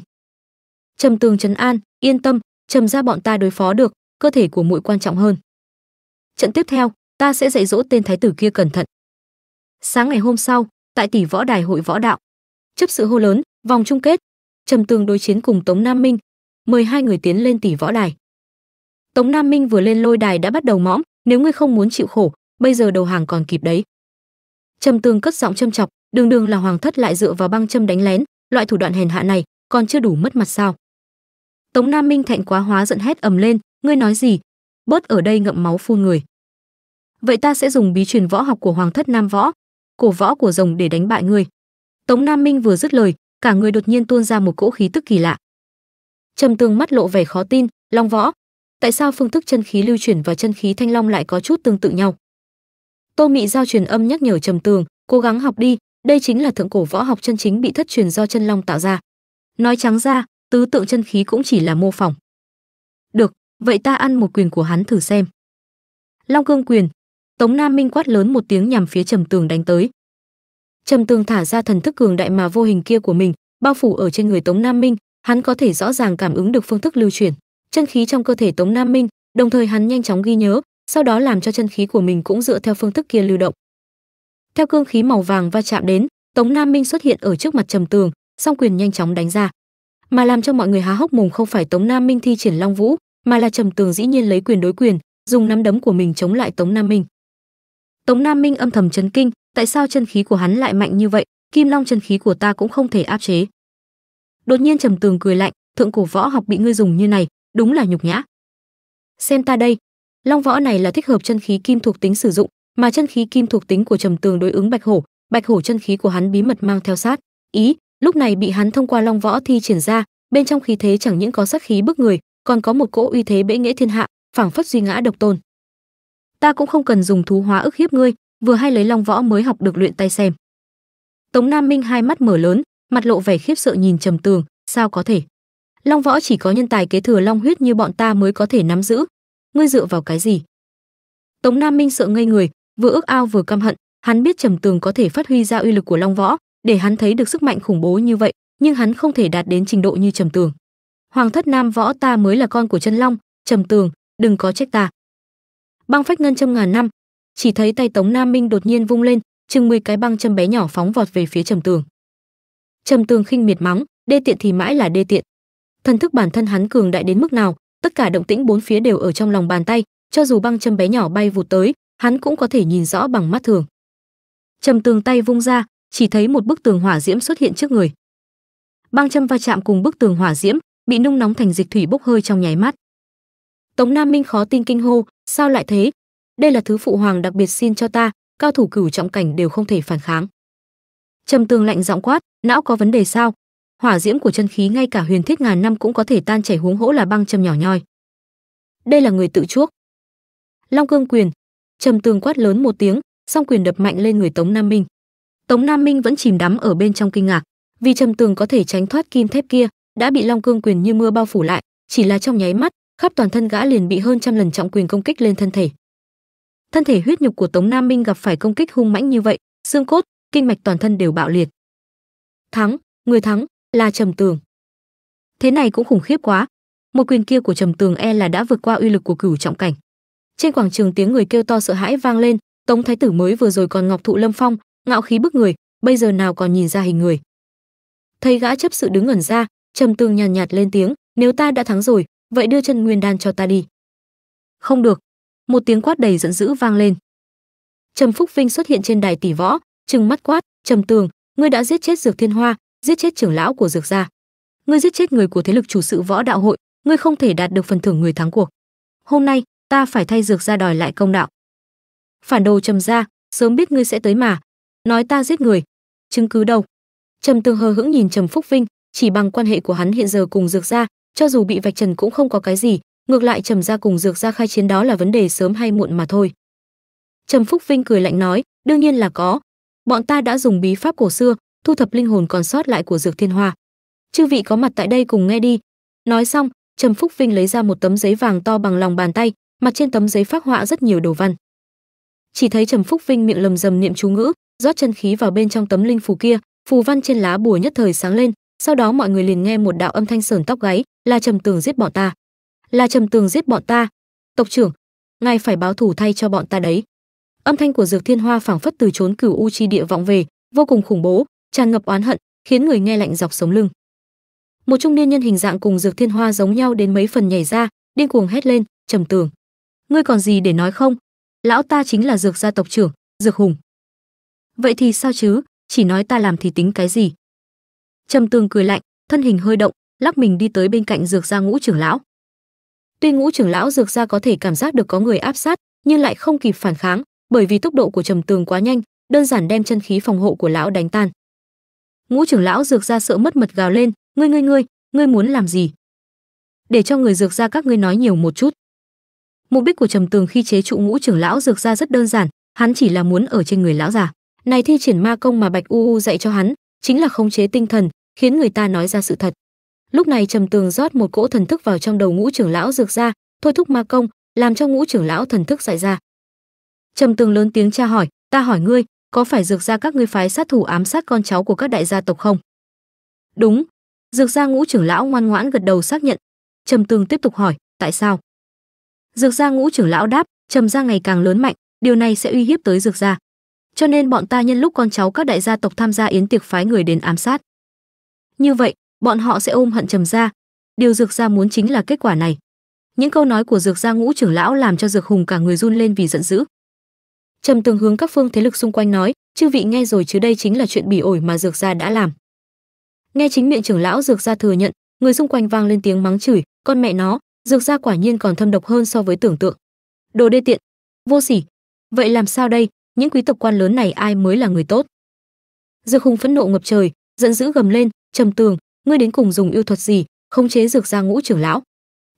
trầm tường trấn an yên tâm trầm ra bọn ta đối phó được cơ thể của muội quan trọng hơn trận tiếp theo ta sẽ dạy dỗ tên thái tử kia cẩn thận sáng ngày hôm sau tại tỷ võ đài hội võ đạo chấp sự hô lớn vòng chung kết trầm tường đối chiến cùng tống nam minh mời hai người tiến lên tỷ võ đài tống nam minh vừa lên lôi đài đã bắt đầu mõm nếu ngươi không muốn chịu khổ bây giờ đầu hàng còn kịp đấy trầm tường cất giọng châm chọc đường đường là hoàng thất lại dựa vào băng châm đánh lén loại thủ đoạn hèn hạ này còn chưa đủ mất mặt sao tống nam minh thẹn quá hóa giận hét ầm lên ngươi nói gì bớt ở đây ngậm máu phun người vậy ta sẽ dùng bí truyền võ học của hoàng thất nam võ cổ võ của rồng để đánh bại ngươi tống nam minh vừa dứt lời cả người đột nhiên tuôn ra một cỗ khí tức kỳ lạ trầm tường mắt lộ vẻ khó tin long võ tại sao phương thức chân khí lưu chuyển và chân khí thanh long lại có chút tương tự nhau tô mị giao truyền âm nhắc nhở trầm tường cố gắng học đi đây chính là thượng cổ võ học chân chính bị thất truyền do chân long tạo ra nói trắng ra tứ tượng chân khí cũng chỉ là mô phỏng được vậy ta ăn một quyền của hắn thử xem long cương quyền tống nam minh quát lớn một tiếng nhằm phía trầm tường đánh tới trầm tường thả ra thần thức cường đại mà vô hình kia của mình bao phủ ở trên người tống nam minh hắn có thể rõ ràng cảm ứng được phương thức lưu chuyển chân khí trong cơ thể tống nam minh đồng thời hắn nhanh chóng ghi nhớ sau đó làm cho chân khí của mình cũng dựa theo phương thức kia lưu động. Theo cương khí màu vàng va chạm đến, Tống Nam Minh xuất hiện ở trước mặt Trầm Tường, song quyền nhanh chóng đánh ra. Mà làm cho mọi người há hốc mồm không phải Tống Nam Minh thi triển Long Vũ, mà là Trầm Tường dĩ nhiên lấy quyền đối quyền, dùng nắm đấm của mình chống lại Tống Nam Minh. Tống Nam Minh âm thầm chấn kinh, tại sao chân khí của hắn lại mạnh như vậy, Kim Long chân khí của ta cũng không thể áp chế. Đột nhiên Trầm Tường cười lạnh, thượng cổ võ học bị ngươi dùng như này, đúng là nhục nhã. Xem ta đây, Long võ này là thích hợp chân khí kim thuộc tính sử dụng, mà chân khí kim thuộc tính của Trầm Tường đối ứng Bạch Hổ, Bạch Hổ chân khí của hắn bí mật mang theo sát, ý, lúc này bị hắn thông qua Long võ thi triển ra, bên trong khí thế chẳng những có sát khí bức người, còn có một cỗ uy thế bệ nghĩa thiên hạ, phảng phất duy ngã độc tôn. Ta cũng không cần dùng thú hóa ức hiếp ngươi, vừa hay lấy Long võ mới học được luyện tay xem. Tống Nam Minh hai mắt mở lớn, mặt lộ vẻ khiếp sợ nhìn Trầm Tường, sao có thể? Long võ chỉ có nhân tài kế thừa long huyết như bọn ta mới có thể nắm giữ, ngươi dựa vào cái gì? Tống Nam Minh sợ ngây người, vừa ước ao vừa căm hận, hắn biết Trầm Tường có thể phát huy ra uy lực của Long Võ, để hắn thấy được sức mạnh khủng bố như vậy, nhưng hắn không thể đạt đến trình độ như Trầm Tường. Hoàng thất Nam Võ ta mới là con của chân Long, Trầm Tường, đừng có trách ta. Băng phách ngân châm ngàn năm, chỉ thấy tay Tống Nam Minh đột nhiên vung lên, chừng 10 cái băng châm bé nhỏ phóng vọt về phía Trầm Tường. Trầm Tường khinh miệt mắng, đê tiện thì mãi là đê tiện. Thần thức bản thân hắn cường đại đến mức nào, tất cả động tĩnh bốn phía đều ở trong lòng bàn tay cho dù băng châm bé nhỏ bay vụt tới hắn cũng có thể nhìn rõ bằng mắt thường trầm tường tay vung ra chỉ thấy một bức tường hỏa diễm xuất hiện trước người băng châm va chạm cùng bức tường hỏa diễm bị nung nóng thành dịch thủy bốc hơi trong nháy mắt tống nam minh khó tin kinh hô sao lại thế đây là thứ phụ hoàng đặc biệt xin cho ta cao thủ cửu trọng cảnh đều không thể phản kháng trầm tường lạnh giọng quát não có vấn đề sao hỏa diễm của chân khí ngay cả huyền thiết ngàn năm cũng có thể tan chảy huống hỗ là băng châm nhỏ nhoi đây là người tự chuốc long cương quyền trầm tường quát lớn một tiếng song quyền đập mạnh lên người tống nam minh tống nam minh vẫn chìm đắm ở bên trong kinh ngạc vì trầm tường có thể tránh thoát kim thép kia đã bị long cương quyền như mưa bao phủ lại chỉ là trong nháy mắt khắp toàn thân gã liền bị hơn trăm lần trọng quyền công kích lên thân thể thân thể huyết nhục của tống nam minh gặp phải công kích hung mãnh như vậy xương cốt kinh mạch toàn thân đều bạo liệt thắng người thắng là trầm tường thế này cũng khủng khiếp quá một quyền kia của trầm tường e là đã vượt qua uy lực của cửu trọng cảnh trên quảng trường tiếng người kêu to sợ hãi vang lên tống thái tử mới vừa rồi còn ngọc thụ lâm phong ngạo khí bức người bây giờ nào còn nhìn ra hình người thấy gã chấp sự đứng ngẩn ra trầm tường nhàn nhạt, nhạt lên tiếng nếu ta đã thắng rồi vậy đưa chân nguyên đan cho ta đi không được một tiếng quát đầy giận dữ vang lên trầm phúc vinh xuất hiện trên đài tỷ võ trừng mắt quát trầm tường ngươi đã giết chết dược thiên hoa giết chết trưởng lão của dược gia ngươi giết chết người của thế lực chủ sự võ đạo hội ngươi không thể đạt được phần thưởng người thắng cuộc hôm nay ta phải thay dược gia đòi lại công đạo phản đồ trầm gia sớm biết ngươi sẽ tới mà nói ta giết người chứng cứ đâu trầm tương hờ hững nhìn trầm phúc vinh chỉ bằng quan hệ của hắn hiện giờ cùng dược gia cho dù bị vạch trần cũng không có cái gì ngược lại trầm gia cùng dược gia khai chiến đó là vấn đề sớm hay muộn mà thôi trầm phúc vinh cười lạnh nói đương nhiên là có bọn ta đã dùng bí pháp cổ xưa thu thập linh hồn còn sót lại của dược thiên hoa chư vị có mặt tại đây cùng nghe đi nói xong trầm phúc vinh lấy ra một tấm giấy vàng to bằng lòng bàn tay mặt trên tấm giấy phác họa rất nhiều đồ văn chỉ thấy trầm phúc vinh miệng lầm rầm niệm chú ngữ rót chân khí vào bên trong tấm linh phù kia phù văn trên lá bùa nhất thời sáng lên sau đó mọi người liền nghe một đạo âm thanh sờn tóc gáy là trầm tường giết bọn ta là trầm tường giết bọn ta tộc trưởng ngài phải báo thù thay cho bọn ta đấy âm thanh của dược thiên hoa phảng phất từ trốn cửu u chi địa vọng về vô cùng khủng bố tràn ngập oán hận, khiến người nghe lạnh dọc sống lưng. Một trung niên nhân hình dạng cùng Dược Thiên Hoa giống nhau đến mấy phần nhảy ra, điên cuồng hét lên, trầm tường. Ngươi còn gì để nói không? Lão ta chính là Dược gia tộc trưởng, Dược Hùng. Vậy thì sao chứ, chỉ nói ta làm thì tính cái gì? Trầm tường cười lạnh, thân hình hơi động, lắc mình đi tới bên cạnh Dược gia Ngũ trưởng lão. Tuy Ngũ trưởng lão Dược gia có thể cảm giác được có người áp sát, nhưng lại không kịp phản kháng, bởi vì tốc độ của Trầm tường quá nhanh, đơn giản đem chân khí phòng hộ của lão đánh tan ngũ trưởng lão dược ra sợ mất mật gào lên ngươi ngươi ngươi ngươi muốn làm gì để cho người dược ra các ngươi nói nhiều một chút mục đích của trầm tường khi chế trụ ngũ trưởng lão dược ra rất đơn giản hắn chỉ là muốn ở trên người lão già này thi triển ma công mà bạch u u dạy cho hắn chính là khống chế tinh thần khiến người ta nói ra sự thật lúc này trầm tường rót một cỗ thần thức vào trong đầu ngũ trưởng lão dược ra thôi thúc ma công làm cho ngũ trưởng lão thần thức dại ra trầm tường lớn tiếng tra hỏi ta hỏi ngươi có phải dược gia các ngươi phái sát thủ ám sát con cháu của các đại gia tộc không? Đúng. Dược gia ngũ trưởng lão ngoan ngoãn gật đầu xác nhận. Trầm Tường tiếp tục hỏi, tại sao? Dược gia ngũ trưởng lão đáp, trầm gia ngày càng lớn mạnh, điều này sẽ uy hiếp tới dược gia. Cho nên bọn ta nhân lúc con cháu các đại gia tộc tham gia yến tiệc phái người đến ám sát. Như vậy, bọn họ sẽ ôm hận trầm gia. Điều dược gia muốn chính là kết quả này. Những câu nói của dược gia ngũ trưởng lão làm cho dược hùng cả người run lên vì giận dữ trầm tường hướng các phương thế lực xung quanh nói chư vị nghe rồi chứ đây chính là chuyện bỉ ổi mà dược gia đã làm nghe chính miệng trưởng lão dược gia thừa nhận người xung quanh vang lên tiếng mắng chửi con mẹ nó dược gia quả nhiên còn thâm độc hơn so với tưởng tượng đồ đê tiện vô sỉ vậy làm sao đây những quý tộc quan lớn này ai mới là người tốt dược hùng phẫn nộ ngập trời giận dữ gầm lên trầm tường ngươi đến cùng dùng yêu thuật gì khống chế dược gia ngũ trưởng lão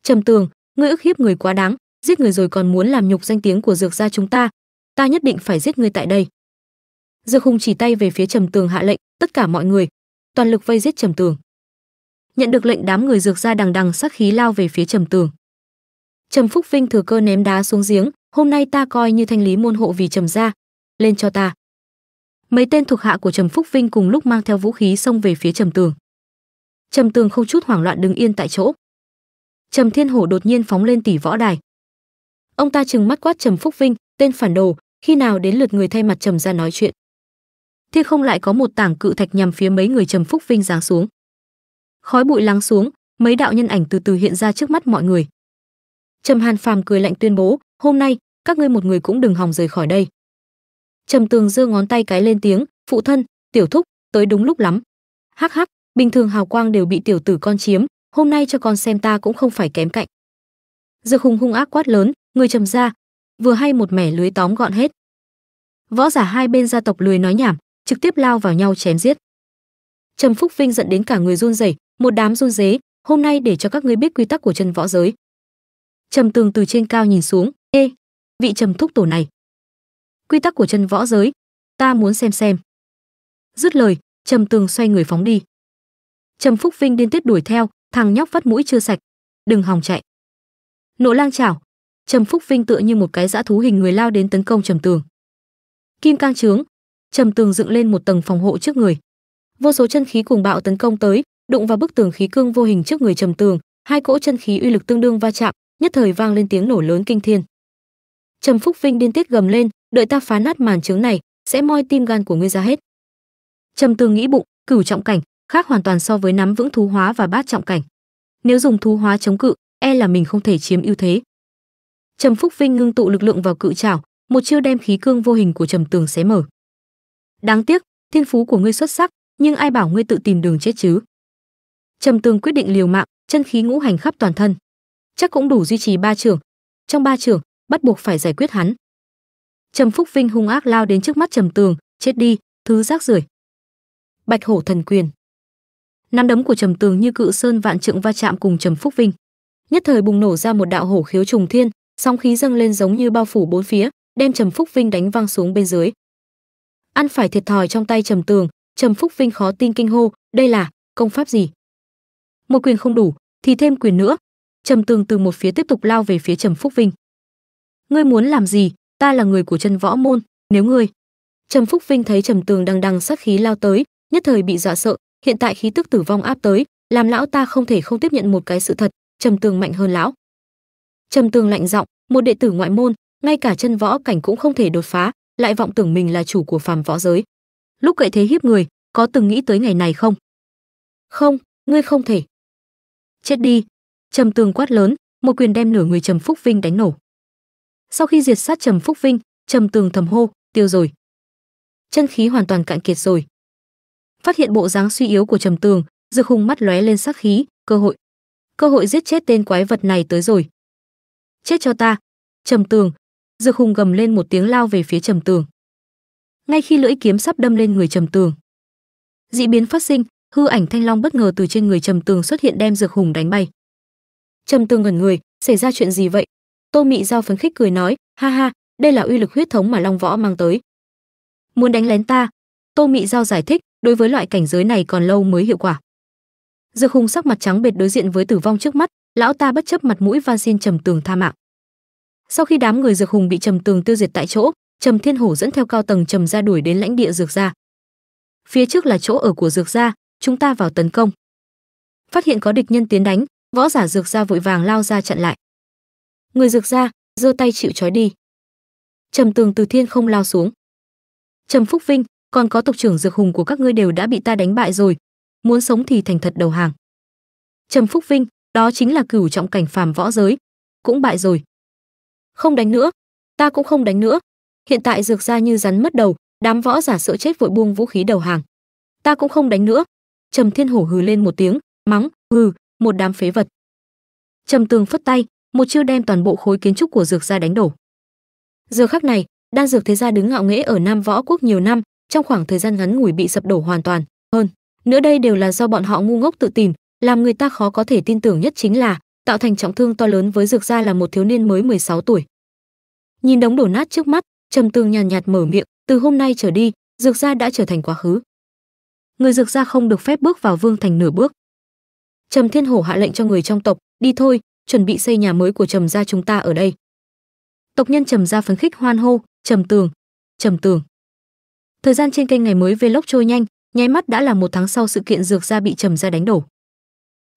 trầm tường ngươi ức hiếp người quá đáng giết người rồi còn muốn làm nhục danh tiếng của dược gia chúng ta ta nhất định phải giết ngươi tại đây dược hùng chỉ tay về phía trầm tường hạ lệnh tất cả mọi người toàn lực vây giết trầm tường nhận được lệnh đám người dược ra đằng đằng sát khí lao về phía trầm tường trầm phúc vinh thừa cơ ném đá xuống giếng hôm nay ta coi như thanh lý môn hộ vì trầm gia lên cho ta mấy tên thuộc hạ của trầm phúc vinh cùng lúc mang theo vũ khí xông về phía trầm tường trầm tường không chút hoảng loạn đứng yên tại chỗ trầm thiên hổ đột nhiên phóng lên tỷ võ đài ông ta trừng mắt quát trầm phúc vinh tên phản đồ khi nào đến lượt người thay mặt trầm ra nói chuyện thiên không lại có một tảng cự thạch nhằm phía mấy người trầm phúc vinh giáng xuống khói bụi lắng xuống mấy đạo nhân ảnh từ từ hiện ra trước mắt mọi người trầm hàn phàm cười lạnh tuyên bố hôm nay các ngươi một người cũng đừng hòng rời khỏi đây trầm tường giơ ngón tay cái lên tiếng phụ thân tiểu thúc tới đúng lúc lắm hắc hắc bình thường hào quang đều bị tiểu tử con chiếm hôm nay cho con xem ta cũng không phải kém cạnh dược hùng hung ác quát lớn người trầm ra vừa hay một mẻ lưới tóm gọn hết. Võ giả hai bên gia tộc lười nói nhảm, trực tiếp lao vào nhau chém giết. Trầm Phúc Vinh giận đến cả người run rẩy, một đám run rế, hôm nay để cho các ngươi biết quy tắc của chân võ giới. Trầm Tường từ trên cao nhìn xuống, "Ê, vị Trầm thúc tổ này, quy tắc của chân võ giới, ta muốn xem xem." Dứt lời, Trầm Tường xoay người phóng đi. Trầm Phúc Vinh điên tiết đuổi theo, thằng nhóc vắt mũi chưa sạch, "Đừng hòng chạy." Nộ Lang chảo, Trầm Phúc Vinh tựa như một cái dã thú hình người lao đến tấn công Trầm Tường. Kim Cang Trướng, Trầm Tường dựng lên một tầng phòng hộ trước người. Vô số chân khí cuồng bạo tấn công tới, đụng vào bức tường khí cương vô hình trước người Trầm Tường, hai cỗ chân khí uy lực tương đương va chạm, nhất thời vang lên tiếng nổ lớn kinh thiên. Trầm Phúc Vinh điên tiết gầm lên, đợi ta phá nát màn trướng này, sẽ moi tim gan của ngươi ra hết. Trầm Tường nghĩ bụng, cửu trọng cảnh, khác hoàn toàn so với nắm vững thú hóa và bát trọng cảnh. Nếu dùng thú hóa chống cự, e là mình không thể chiếm ưu thế. Trầm Phúc Vinh ngưng tụ lực lượng vào cự trảo, một chiêu đem khí cương vô hình của Trầm Tường xé mở. Đáng tiếc, thiên phú của ngươi xuất sắc, nhưng ai bảo ngươi tự tìm đường chết chứ? Trầm Tường quyết định liều mạng, chân khí ngũ hành khắp toàn thân. Chắc cũng đủ duy trì ba trưởng. Trong ba trưởng, bắt buộc phải giải quyết hắn. Trầm Phúc Vinh hung ác lao đến trước mắt Trầm Tường, chết đi, thứ rác rưởi. Bạch Hổ thần quyền. Năm đấm của Trầm Tường như cự sơn vạn trượng va chạm cùng Trầm Phúc Vinh. Nhất thời bùng nổ ra một đạo hổ khiếu trùng thiên, sóng khí dâng lên giống như bao phủ bốn phía đem trầm phúc vinh đánh văng xuống bên dưới ăn phải thiệt thòi trong tay trầm tường trầm phúc vinh khó tin kinh hô đây là công pháp gì một quyền không đủ thì thêm quyền nữa trầm tường từ một phía tiếp tục lao về phía trầm phúc vinh ngươi muốn làm gì ta là người của chân võ môn nếu ngươi trầm phúc vinh thấy trầm tường đằng đằng sát khí lao tới nhất thời bị dọa sợ hiện tại khí tức tử vong áp tới làm lão ta không thể không tiếp nhận một cái sự thật trầm tường mạnh hơn lão trầm tường lạnh giọng một đệ tử ngoại môn ngay cả chân võ cảnh cũng không thể đột phá lại vọng tưởng mình là chủ của phàm võ giới lúc cậy thế hiếp người có từng nghĩ tới ngày này không không ngươi không thể chết đi trầm tường quát lớn một quyền đem nửa người trầm phúc vinh đánh nổ sau khi diệt sát trầm phúc vinh trầm tường thầm hô tiêu rồi chân khí hoàn toàn cạn kiệt rồi phát hiện bộ dáng suy yếu của trầm tường dược hùng mắt lóe lên sắc khí cơ hội cơ hội giết chết tên quái vật này tới rồi chết cho ta trầm tường dược hùng gầm lên một tiếng lao về phía trầm tường ngay khi lưỡi kiếm sắp đâm lên người trầm tường dị biến phát sinh hư ảnh thanh long bất ngờ từ trên người trầm tường xuất hiện đem dược hùng đánh bay trầm tường gần người xảy ra chuyện gì vậy tô mị giao phấn khích cười nói ha ha đây là uy lực huyết thống mà long võ mang tới muốn đánh lén ta tô mị giao giải thích đối với loại cảnh giới này còn lâu mới hiệu quả dược hùng sắc mặt trắng bệt đối diện với tử vong trước mắt lão ta bất chấp mặt mũi van xin trầm tường tha mạng sau khi đám người dược hùng bị trầm tường tiêu diệt tại chỗ trầm thiên hổ dẫn theo cao tầng trầm ra đuổi đến lãnh địa dược gia phía trước là chỗ ở của dược gia chúng ta vào tấn công phát hiện có địch nhân tiến đánh võ giả dược gia vội vàng lao ra chặn lại người dược gia giơ tay chịu trói đi trầm tường từ thiên không lao xuống trầm phúc vinh còn có tộc trưởng dược hùng của các ngươi đều đã bị ta đánh bại rồi muốn sống thì thành thật đầu hàng trầm phúc vinh đó chính là cửu trọng cảnh phàm võ giới, cũng bại rồi. Không đánh nữa, ta cũng không đánh nữa. Hiện tại dược ra như rắn mất đầu, đám võ giả sợ chết vội buông vũ khí đầu hàng. Ta cũng không đánh nữa. Trầm Thiên Hổ hừ lên một tiếng, mắng, hừ, một đám phế vật. Trầm Tường phất tay, một chiêu đem toàn bộ khối kiến trúc của dược ra đánh đổ. Giờ khắc này, đan dược thế gia đứng ngạo nghễ ở Nam Võ Quốc nhiều năm, trong khoảng thời gian ngắn ngủi bị sập đổ hoàn toàn, hơn. Nữa đây đều là do bọn họ ngu ngốc tự tìm, làm người ta khó có thể tin tưởng nhất chính là, tạo thành trọng thương to lớn với dược gia là một thiếu niên mới 16 tuổi. Nhìn đống đổ nát trước mắt, Trầm Tường nhàn nhạt, nhạt mở miệng, từ hôm nay trở đi, dược gia đã trở thành quá khứ. Người dược gia không được phép bước vào vương thành nửa bước. Trầm Thiên Hổ hạ lệnh cho người trong tộc, đi thôi, chuẩn bị xây nhà mới của Trầm gia chúng ta ở đây. Tộc nhân Trầm gia phấn khích hoan hô, Trầm Tường, Trầm Tường. Thời gian trên kênh ngày mới vlog trôi nhanh, nháy mắt đã là một tháng sau sự kiện dược gia bị Trầm gia đánh đổ.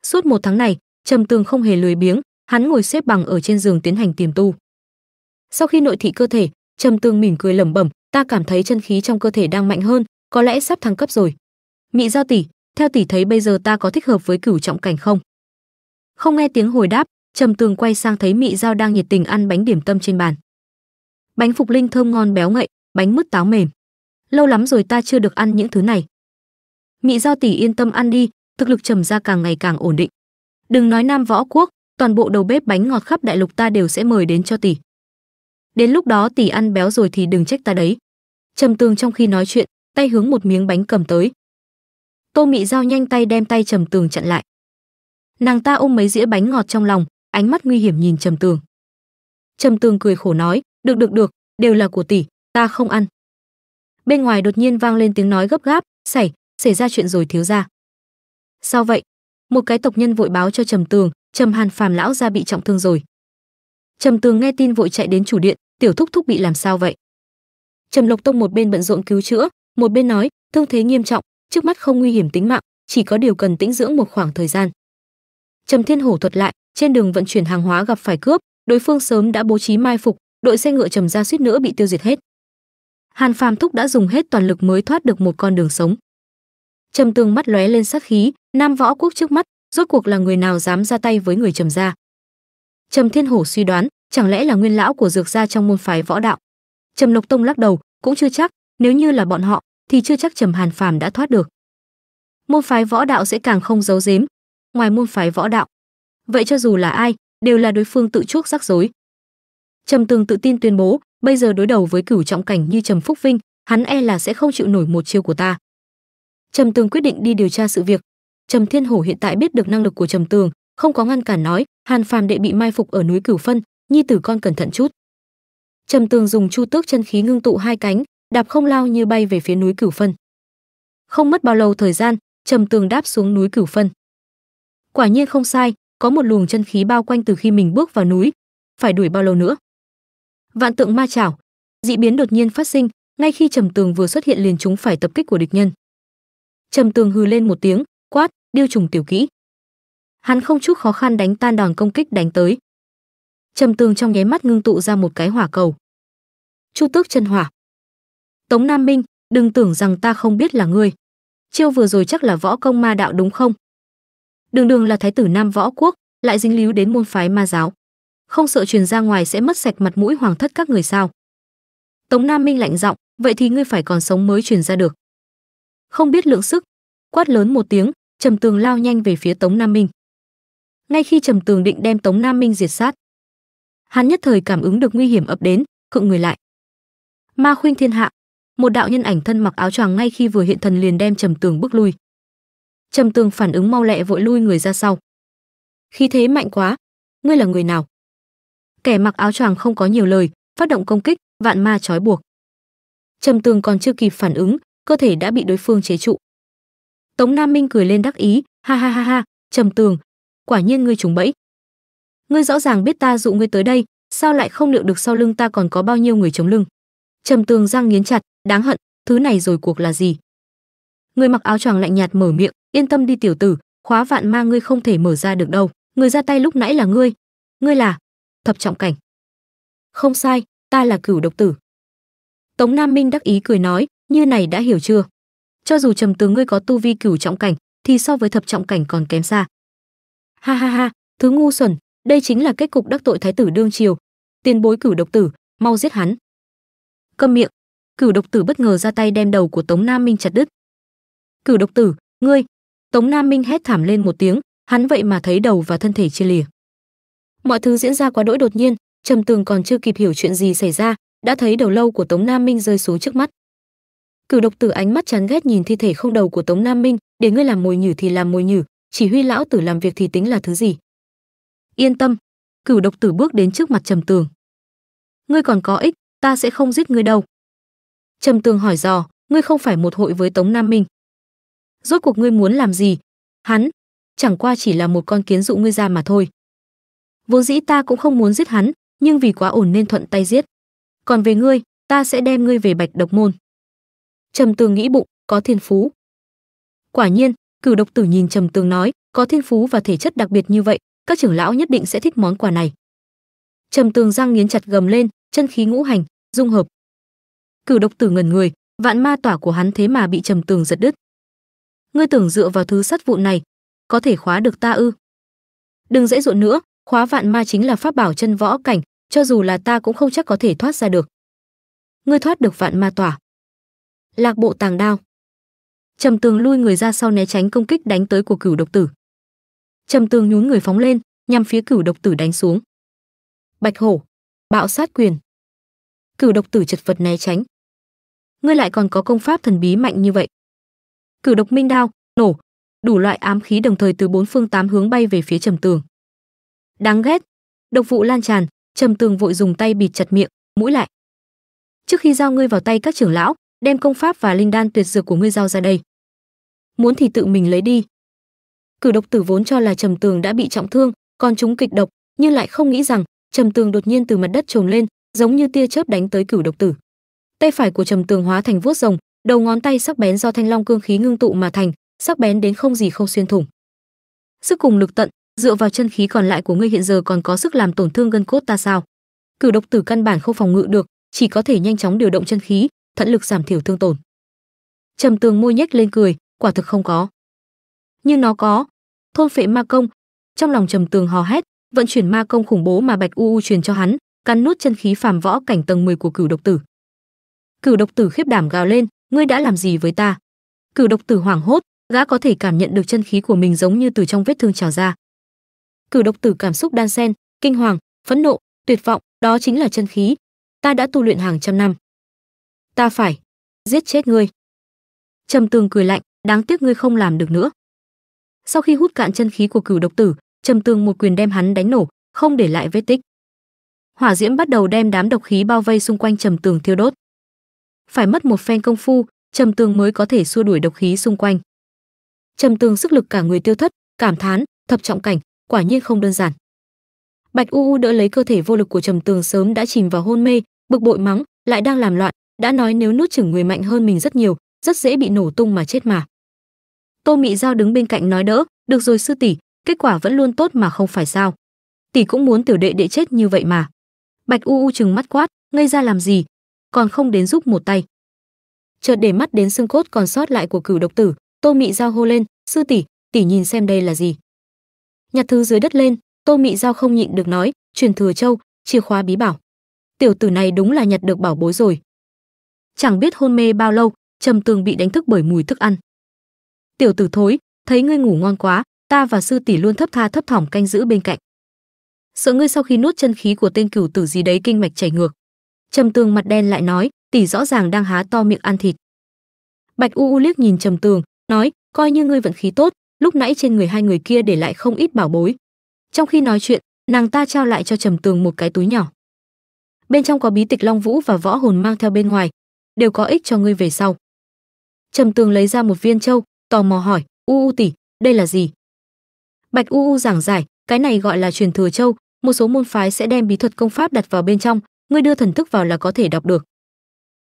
Suốt một tháng này, Trầm Tường không hề lười biếng, hắn ngồi xếp bằng ở trên giường tiến hành tiềm tu. Sau khi nội thị cơ thể, Trầm Tường mỉm cười lẩm bẩm, ta cảm thấy chân khí trong cơ thể đang mạnh hơn, có lẽ sắp thăng cấp rồi. Mị Giao tỷ, theo tỷ thấy bây giờ ta có thích hợp với cửu trọng cảnh không? Không nghe tiếng hồi đáp, Trầm Tường quay sang thấy Mị Giao đang nhiệt tình ăn bánh điểm tâm trên bàn. Bánh phục linh thơm ngon béo ngậy, bánh mứt táo mềm. Lâu lắm rồi ta chưa được ăn những thứ này. Mị Giao tỷ yên tâm ăn đi, thực lực trầm gia càng ngày càng ổn định đừng nói nam võ quốc toàn bộ đầu bếp bánh ngọt khắp đại lục ta đều sẽ mời đến cho tỷ đến lúc đó tỷ ăn béo rồi thì đừng trách ta đấy trầm tường trong khi nói chuyện tay hướng một miếng bánh cầm tới tô mị giao nhanh tay đem tay trầm tường chặn lại nàng ta ôm mấy dĩa bánh ngọt trong lòng ánh mắt nguy hiểm nhìn trầm tường trầm tường cười khổ nói được được được đều là của tỷ ta không ăn bên ngoài đột nhiên vang lên tiếng nói gấp gáp xảy xảy ra chuyện rồi thiếu ra sao vậy một cái tộc nhân vội báo cho trầm tường trầm hàn phàm lão ra bị trọng thương rồi trầm tường nghe tin vội chạy đến chủ điện tiểu thúc thúc bị làm sao vậy trầm lộc tông một bên bận rộn cứu chữa một bên nói thương thế nghiêm trọng trước mắt không nguy hiểm tính mạng chỉ có điều cần tĩnh dưỡng một khoảng thời gian trầm thiên hổ thuật lại trên đường vận chuyển hàng hóa gặp phải cướp đối phương sớm đã bố trí mai phục đội xe ngựa trầm ra suýt nữa bị tiêu diệt hết hàn phàm thúc đã dùng hết toàn lực mới thoát được một con đường sống trầm tường mắt lóe lên sát khí nam võ quốc trước mắt rốt cuộc là người nào dám ra tay với người trầm gia trầm thiên hổ suy đoán chẳng lẽ là nguyên lão của dược gia trong môn phái võ đạo trầm lộc tông lắc đầu cũng chưa chắc nếu như là bọn họ thì chưa chắc trầm hàn phàm đã thoát được môn phái võ đạo sẽ càng không giấu giếm ngoài môn phái võ đạo vậy cho dù là ai đều là đối phương tự chuốc rắc rối trầm tường tự tin tuyên bố bây giờ đối đầu với cửu trọng cảnh như trầm phúc vinh hắn e là sẽ không chịu nổi một chiêu của ta Trầm Tường quyết định đi điều tra sự việc. Trầm Thiên Hổ hiện tại biết được năng lực của Trầm Tường, không có ngăn cản nói, Hàn Phàm đệ bị mai phục ở núi Cửu Phân, nhi tử con cẩn thận chút. Trầm Tường dùng chu tước chân khí ngưng tụ hai cánh, đạp không lao như bay về phía núi Cửu Phân. Không mất bao lâu thời gian, Trầm Tường đáp xuống núi Cửu Phân. Quả nhiên không sai, có một luồng chân khí bao quanh từ khi mình bước vào núi, phải đuổi bao lâu nữa? Vạn tượng ma chảo, dị biến đột nhiên phát sinh, ngay khi Trầm Tường vừa xuất hiện liền chúng phải tập kích của địch nhân trầm tường hừ lên một tiếng quát điêu trùng tiểu kỹ hắn không chút khó khăn đánh tan đòn công kích đánh tới trầm tường trong nháy mắt ngưng tụ ra một cái hỏa cầu chu tước chân hỏa tống nam minh đừng tưởng rằng ta không biết là ngươi chiêu vừa rồi chắc là võ công ma đạo đúng không đường đường là thái tử nam võ quốc lại dính líu đến môn phái ma giáo không sợ truyền ra ngoài sẽ mất sạch mặt mũi hoàng thất các người sao tống nam minh lạnh giọng vậy thì ngươi phải còn sống mới truyền ra được không biết lượng sức quát lớn một tiếng trầm tường lao nhanh về phía tống nam minh ngay khi trầm tường định đem tống nam minh diệt sát hắn nhất thời cảm ứng được nguy hiểm ập đến cựng người lại ma khuynh thiên hạ một đạo nhân ảnh thân mặc áo choàng ngay khi vừa hiện thần liền đem trầm tường bước lui trầm tường phản ứng mau lẹ vội lui người ra sau khí thế mạnh quá ngươi là người nào kẻ mặc áo choàng không có nhiều lời phát động công kích vạn ma trói buộc trầm tường còn chưa kịp phản ứng cơ thể đã bị đối phương chế trụ. Tống Nam Minh cười lên đắc ý, ha ha ha ha, Trầm Tường, quả nhiên ngươi trúng bẫy. Ngươi rõ ràng biết ta dụ ngươi tới đây, sao lại không liệu được sau lưng ta còn có bao nhiêu người chống lưng? Trầm Tường răng nghiến chặt, đáng hận, thứ này rồi cuộc là gì? Người mặc áo choàng lạnh nhạt mở miệng, yên tâm đi tiểu tử, khóa vạn ma ngươi không thể mở ra được đâu, người ra tay lúc nãy là ngươi. Ngươi là thập trọng cảnh. Không sai, ta là cửu độc tử. Tống Nam Minh đắc ý cười nói, như này đã hiểu chưa cho dù trầm tướng ngươi có tu vi cửu trọng cảnh thì so với thập trọng cảnh còn kém xa ha ha ha thứ ngu xuẩn đây chính là kết cục đắc tội thái tử đương triều tiền bối cửu độc tử mau giết hắn câm miệng cửu độc tử bất ngờ ra tay đem đầu của tống nam minh chặt đứt cửu độc tử ngươi tống nam minh hét thảm lên một tiếng hắn vậy mà thấy đầu và thân thể chia lìa mọi thứ diễn ra quá đỗi đột nhiên trầm tường còn chưa kịp hiểu chuyện gì xảy ra đã thấy đầu lâu của tống nam minh rơi xuống trước mắt cửu độc tử ánh mắt chán ghét nhìn thi thể không đầu của tống nam minh để ngươi làm mồi nhử thì làm mồi nhử chỉ huy lão tử làm việc thì tính là thứ gì yên tâm cửu độc tử bước đến trước mặt trầm tường ngươi còn có ích ta sẽ không giết ngươi đâu trầm tường hỏi dò ngươi không phải một hội với tống nam minh rốt cuộc ngươi muốn làm gì hắn chẳng qua chỉ là một con kiến dụ ngươi ra mà thôi vốn dĩ ta cũng không muốn giết hắn nhưng vì quá ổn nên thuận tay giết còn về ngươi ta sẽ đem ngươi về bạch độc môn Trầm Tường nghĩ bụng, có thiên phú. Quả nhiên, Cửu Độc Tử nhìn Trầm Tường nói, có thiên phú và thể chất đặc biệt như vậy, các trưởng lão nhất định sẽ thích món quà này. Trầm Tường răng nghiến chặt gầm lên, chân khí ngũ hành, dung hợp. Cửu Độc Tử ngẩn người, vạn ma tỏa của hắn thế mà bị Trầm Tường giật đứt. Ngươi tưởng dựa vào thứ sắt vụn này, có thể khóa được ta ư? Đừng dễ dụn nữa, khóa vạn ma chính là pháp bảo chân võ cảnh, cho dù là ta cũng không chắc có thể thoát ra được. Ngươi thoát được vạn ma tỏa. Lạc bộ tàng đao. Trầm Tường lui người ra sau né tránh công kích đánh tới của Cửu Độc Tử. Trầm Tường nhún người phóng lên, nhằm phía Cửu Độc Tử đánh xuống. Bạch hổ, bạo sát quyền. Cửu Độc Tử chật vật né tránh. Ngươi lại còn có công pháp thần bí mạnh như vậy. Cửu Độc Minh đao, nổ, đủ loại ám khí đồng thời từ bốn phương tám hướng bay về phía Trầm Tường. Đáng ghét. Độc vụ lan tràn, Trầm Tường vội dùng tay bịt chặt miệng, mũi lại. Trước khi giao ngươi vào tay các trưởng lão, đem công pháp và linh đan tuyệt dược của ngươi giao ra đây. Muốn thì tự mình lấy đi. Cử độc tử vốn cho là Trầm Tường đã bị trọng thương, còn chúng kịch độc, nhưng lại không nghĩ rằng Trầm Tường đột nhiên từ mặt đất trồm lên, giống như tia chớp đánh tới cửu độc tử. Tay phải của Trầm Tường hóa thành vuốt rồng, đầu ngón tay sắc bén do thanh long cương khí ngưng tụ mà thành, sắc bén đến không gì không xuyên thủng. Sức cùng lực tận, dựa vào chân khí còn lại của ngươi hiện giờ còn có sức làm tổn thương gân cốt ta sao? Cửu độc tử căn bản không phòng ngự được, chỉ có thể nhanh chóng điều động chân khí, thận lực giảm thiểu thương tổn. Trầm Tường môi nhếch lên cười, quả thực không có. Nhưng nó có. Thôn phệ ma công. Trong lòng Trầm Tường hò hét, vận chuyển ma công khủng bố mà Bạch U U truyền cho hắn, cắn nút chân khí phàm võ cảnh tầng 10 của Cửu độc tử. Cửu độc tử khiếp đảm gào lên, ngươi đã làm gì với ta? Cửu độc tử hoảng hốt, gã có thể cảm nhận được chân khí của mình giống như từ trong vết thương trào ra. Cửu độc tử cảm xúc đan xen, kinh hoàng, phẫn nộ, tuyệt vọng, đó chính là chân khí. Ta đã tu luyện hàng trăm năm ta phải giết chết ngươi. Trầm Tường cười lạnh, đáng tiếc ngươi không làm được nữa. Sau khi hút cạn chân khí của cửu độc tử, Trầm Tường một quyền đem hắn đánh nổ, không để lại vết tích. Hỏa diễm bắt đầu đem đám độc khí bao vây xung quanh Trầm Tường thiêu đốt. Phải mất một phen công phu, Trầm Tường mới có thể xua đuổi độc khí xung quanh. Trầm Tường sức lực cả người tiêu thất, cảm thán, thập trọng cảnh, quả nhiên không đơn giản. Bạch U U đỡ lấy cơ thể vô lực của Trầm Tường sớm đã chìm vào hôn mê, bực bội mắng, lại đang làm loạn, đã nói nếu nút chửng người mạnh hơn mình rất nhiều rất dễ bị nổ tung mà chết mà tô mị giao đứng bên cạnh nói đỡ được rồi sư tỷ kết quả vẫn luôn tốt mà không phải sao tỷ cũng muốn tiểu đệ đệ chết như vậy mà bạch u u chừng mắt quát ngây ra làm gì còn không đến giúp một tay chợt để mắt đến xương cốt còn sót lại của cửu độc tử tô mị giao hô lên sư tỷ tỷ nhìn xem đây là gì nhặt thứ dưới đất lên tô mị giao không nhịn được nói truyền thừa châu chìa khóa bí bảo tiểu tử này đúng là nhặt được bảo bối rồi chẳng biết hôn mê bao lâu trầm tường bị đánh thức bởi mùi thức ăn tiểu tử thối thấy ngươi ngủ ngon quá ta và sư tỷ luôn thấp tha thấp thỏm canh giữ bên cạnh sợ ngươi sau khi nuốt chân khí của tên cửu tử gì đấy kinh mạch chảy ngược trầm tường mặt đen lại nói tỷ rõ ràng đang há to miệng ăn thịt bạch u u liếc nhìn trầm tường nói coi như ngươi vận khí tốt lúc nãy trên người hai người kia để lại không ít bảo bối trong khi nói chuyện nàng ta trao lại cho trầm tường một cái túi nhỏ bên trong có bí tịch long vũ và võ hồn mang theo bên ngoài đều có ích cho ngươi về sau. Trầm Tường lấy ra một viên châu, tò mò hỏi, "U U tỷ, đây là gì?" Bạch U U giảng giải, cái này gọi là truyền thừa châu, một số môn phái sẽ đem bí thuật công pháp đặt vào bên trong, ngươi đưa thần thức vào là có thể đọc được.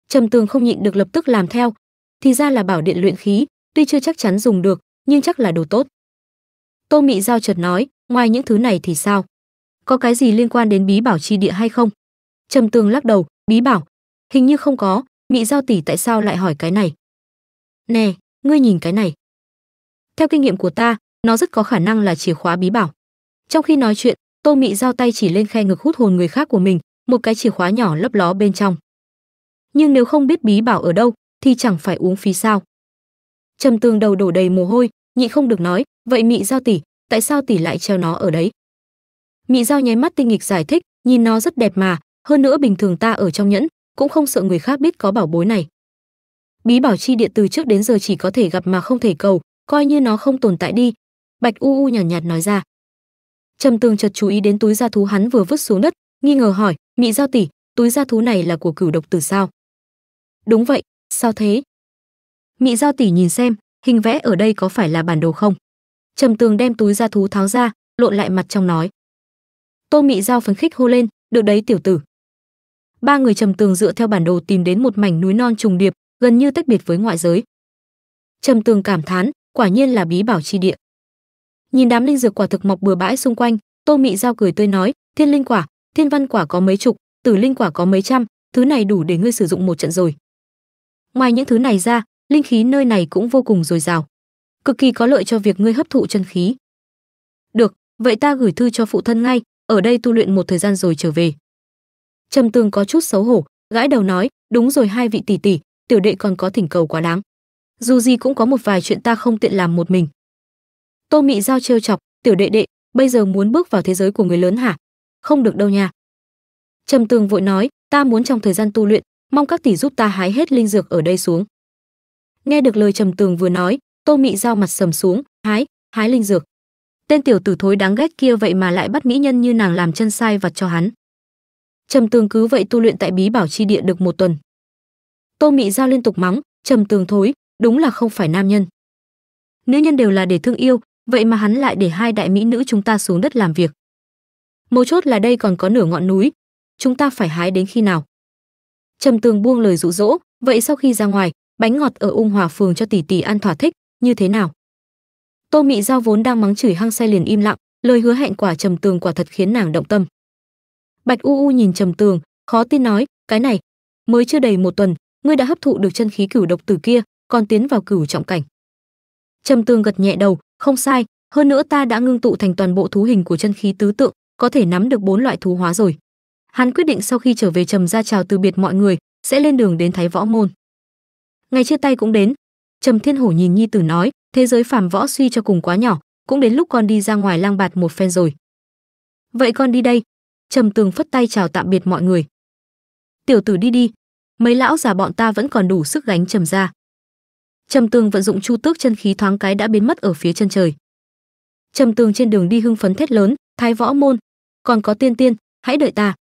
Trầm Tường không nhịn được lập tức làm theo, thì ra là bảo điện luyện khí, tuy chưa chắc chắn dùng được, nhưng chắc là đồ tốt. Tô Mị Giao chợt nói, ngoài những thứ này thì sao? Có cái gì liên quan đến bí bảo chi địa hay không? Trầm Tường lắc đầu, bí bảo, hình như không có, Mị giao tỷ tại sao lại hỏi cái này? Nè, ngươi nhìn cái này. Theo kinh nghiệm của ta, nó rất có khả năng là chìa khóa bí bảo. Trong khi nói chuyện, Tô Mị giao tay chỉ lên khe ngực hút hồn người khác của mình, một cái chìa khóa nhỏ lấp ló bên trong. Nhưng nếu không biết bí bảo ở đâu, thì chẳng phải uống phí sao? Trầm Tường đầu đổ đầy mồ hôi, nhị không được nói, vậy Mị giao tỷ, tại sao tỷ lại treo nó ở đấy? Mị giao nháy mắt tinh nghịch giải thích, nhìn nó rất đẹp mà, hơn nữa bình thường ta ở trong nhẫn, cũng không sợ người khác biết có bảo bối này. Bí bảo chi địa từ trước đến giờ chỉ có thể gặp mà không thể cầu, coi như nó không tồn tại đi." Bạch U U nhàn nhạt, nhạt nói ra. Trầm Tường chợt chú ý đến túi da thú hắn vừa vứt xuống đất, nghi ngờ hỏi, "Mị giao tỷ, túi da thú này là của cửu độc tử sao?" "Đúng vậy, sao thế?" Mị giao tỷ nhìn xem, hình vẽ ở đây có phải là bản đồ không? Trầm Tường đem túi da thú tháo ra, lộn lại mặt trong nói. Tô Mị giao phấn khích hô lên, "Được đấy tiểu tử, ba người trầm tường dựa theo bản đồ tìm đến một mảnh núi non trùng điệp gần như tách biệt với ngoại giới trầm tường cảm thán quả nhiên là bí bảo chi địa nhìn đám linh dược quả thực mọc bừa bãi xung quanh tô mị giao cười tươi nói thiên linh quả thiên văn quả có mấy chục tử linh quả có mấy trăm thứ này đủ để ngươi sử dụng một trận rồi ngoài những thứ này ra linh khí nơi này cũng vô cùng dồi dào cực kỳ có lợi cho việc ngươi hấp thụ chân khí được vậy ta gửi thư cho phụ thân ngay ở đây tu luyện một thời gian rồi trở về trầm tường có chút xấu hổ gãi đầu nói đúng rồi hai vị tỷ tỷ tiểu đệ còn có thỉnh cầu quá đáng dù gì cũng có một vài chuyện ta không tiện làm một mình tô mị giao trêu chọc tiểu đệ đệ bây giờ muốn bước vào thế giới của người lớn hả không được đâu nha trầm tường vội nói ta muốn trong thời gian tu luyện mong các tỷ giúp ta hái hết linh dược ở đây xuống nghe được lời trầm tường vừa nói tô mị giao mặt sầm xuống hái hái linh dược tên tiểu tử thối đáng ghét kia vậy mà lại bắt mỹ nhân như nàng làm chân sai vặt cho hắn Trầm Tường cứ vậy tu luyện tại bí bảo chi địa được một tuần. Tô Mị Giao liên tục mắng, Trầm Tường thối, đúng là không phải nam nhân. Nữ nhân đều là để thương yêu, vậy mà hắn lại để hai đại mỹ nữ chúng ta xuống đất làm việc. Mấu chốt là đây còn có nửa ngọn núi, chúng ta phải hái đến khi nào? Trầm Tường buông lời dụ dỗ, vậy sau khi ra ngoài, bánh ngọt ở Ung Hòa phường cho tỷ tỷ ăn thỏa thích, như thế nào? Tô Mị Giao vốn đang mắng chửi hăng say liền im lặng, lời hứa hẹn quả Trầm Tường quả thật khiến nàng động tâm. Bạch U U nhìn trầm tường, khó tin nói, cái này, mới chưa đầy một tuần, ngươi đã hấp thụ được chân khí cửu độc từ kia, còn tiến vào cửu trọng cảnh. Trầm tường gật nhẹ đầu, không sai, hơn nữa ta đã ngưng tụ thành toàn bộ thú hình của chân khí tứ tượng, có thể nắm được bốn loại thú hóa rồi. Hắn quyết định sau khi trở về trầm ra chào từ biệt mọi người, sẽ lên đường đến Thái Võ môn. Ngày chia tay cũng đến, Trầm Thiên Hổ nhìn Nhi Tử nói, thế giới phàm võ suy cho cùng quá nhỏ, cũng đến lúc con đi ra ngoài lang bạt một phen rồi. Vậy con đi đây, trầm tường phất tay chào tạm biệt mọi người tiểu tử đi đi mấy lão già bọn ta vẫn còn đủ sức gánh trầm ra trầm tường vận dụng chu tước chân khí thoáng cái đã biến mất ở phía chân trời trầm tường trên đường đi hưng phấn thét lớn thái võ môn còn có tiên tiên hãy đợi ta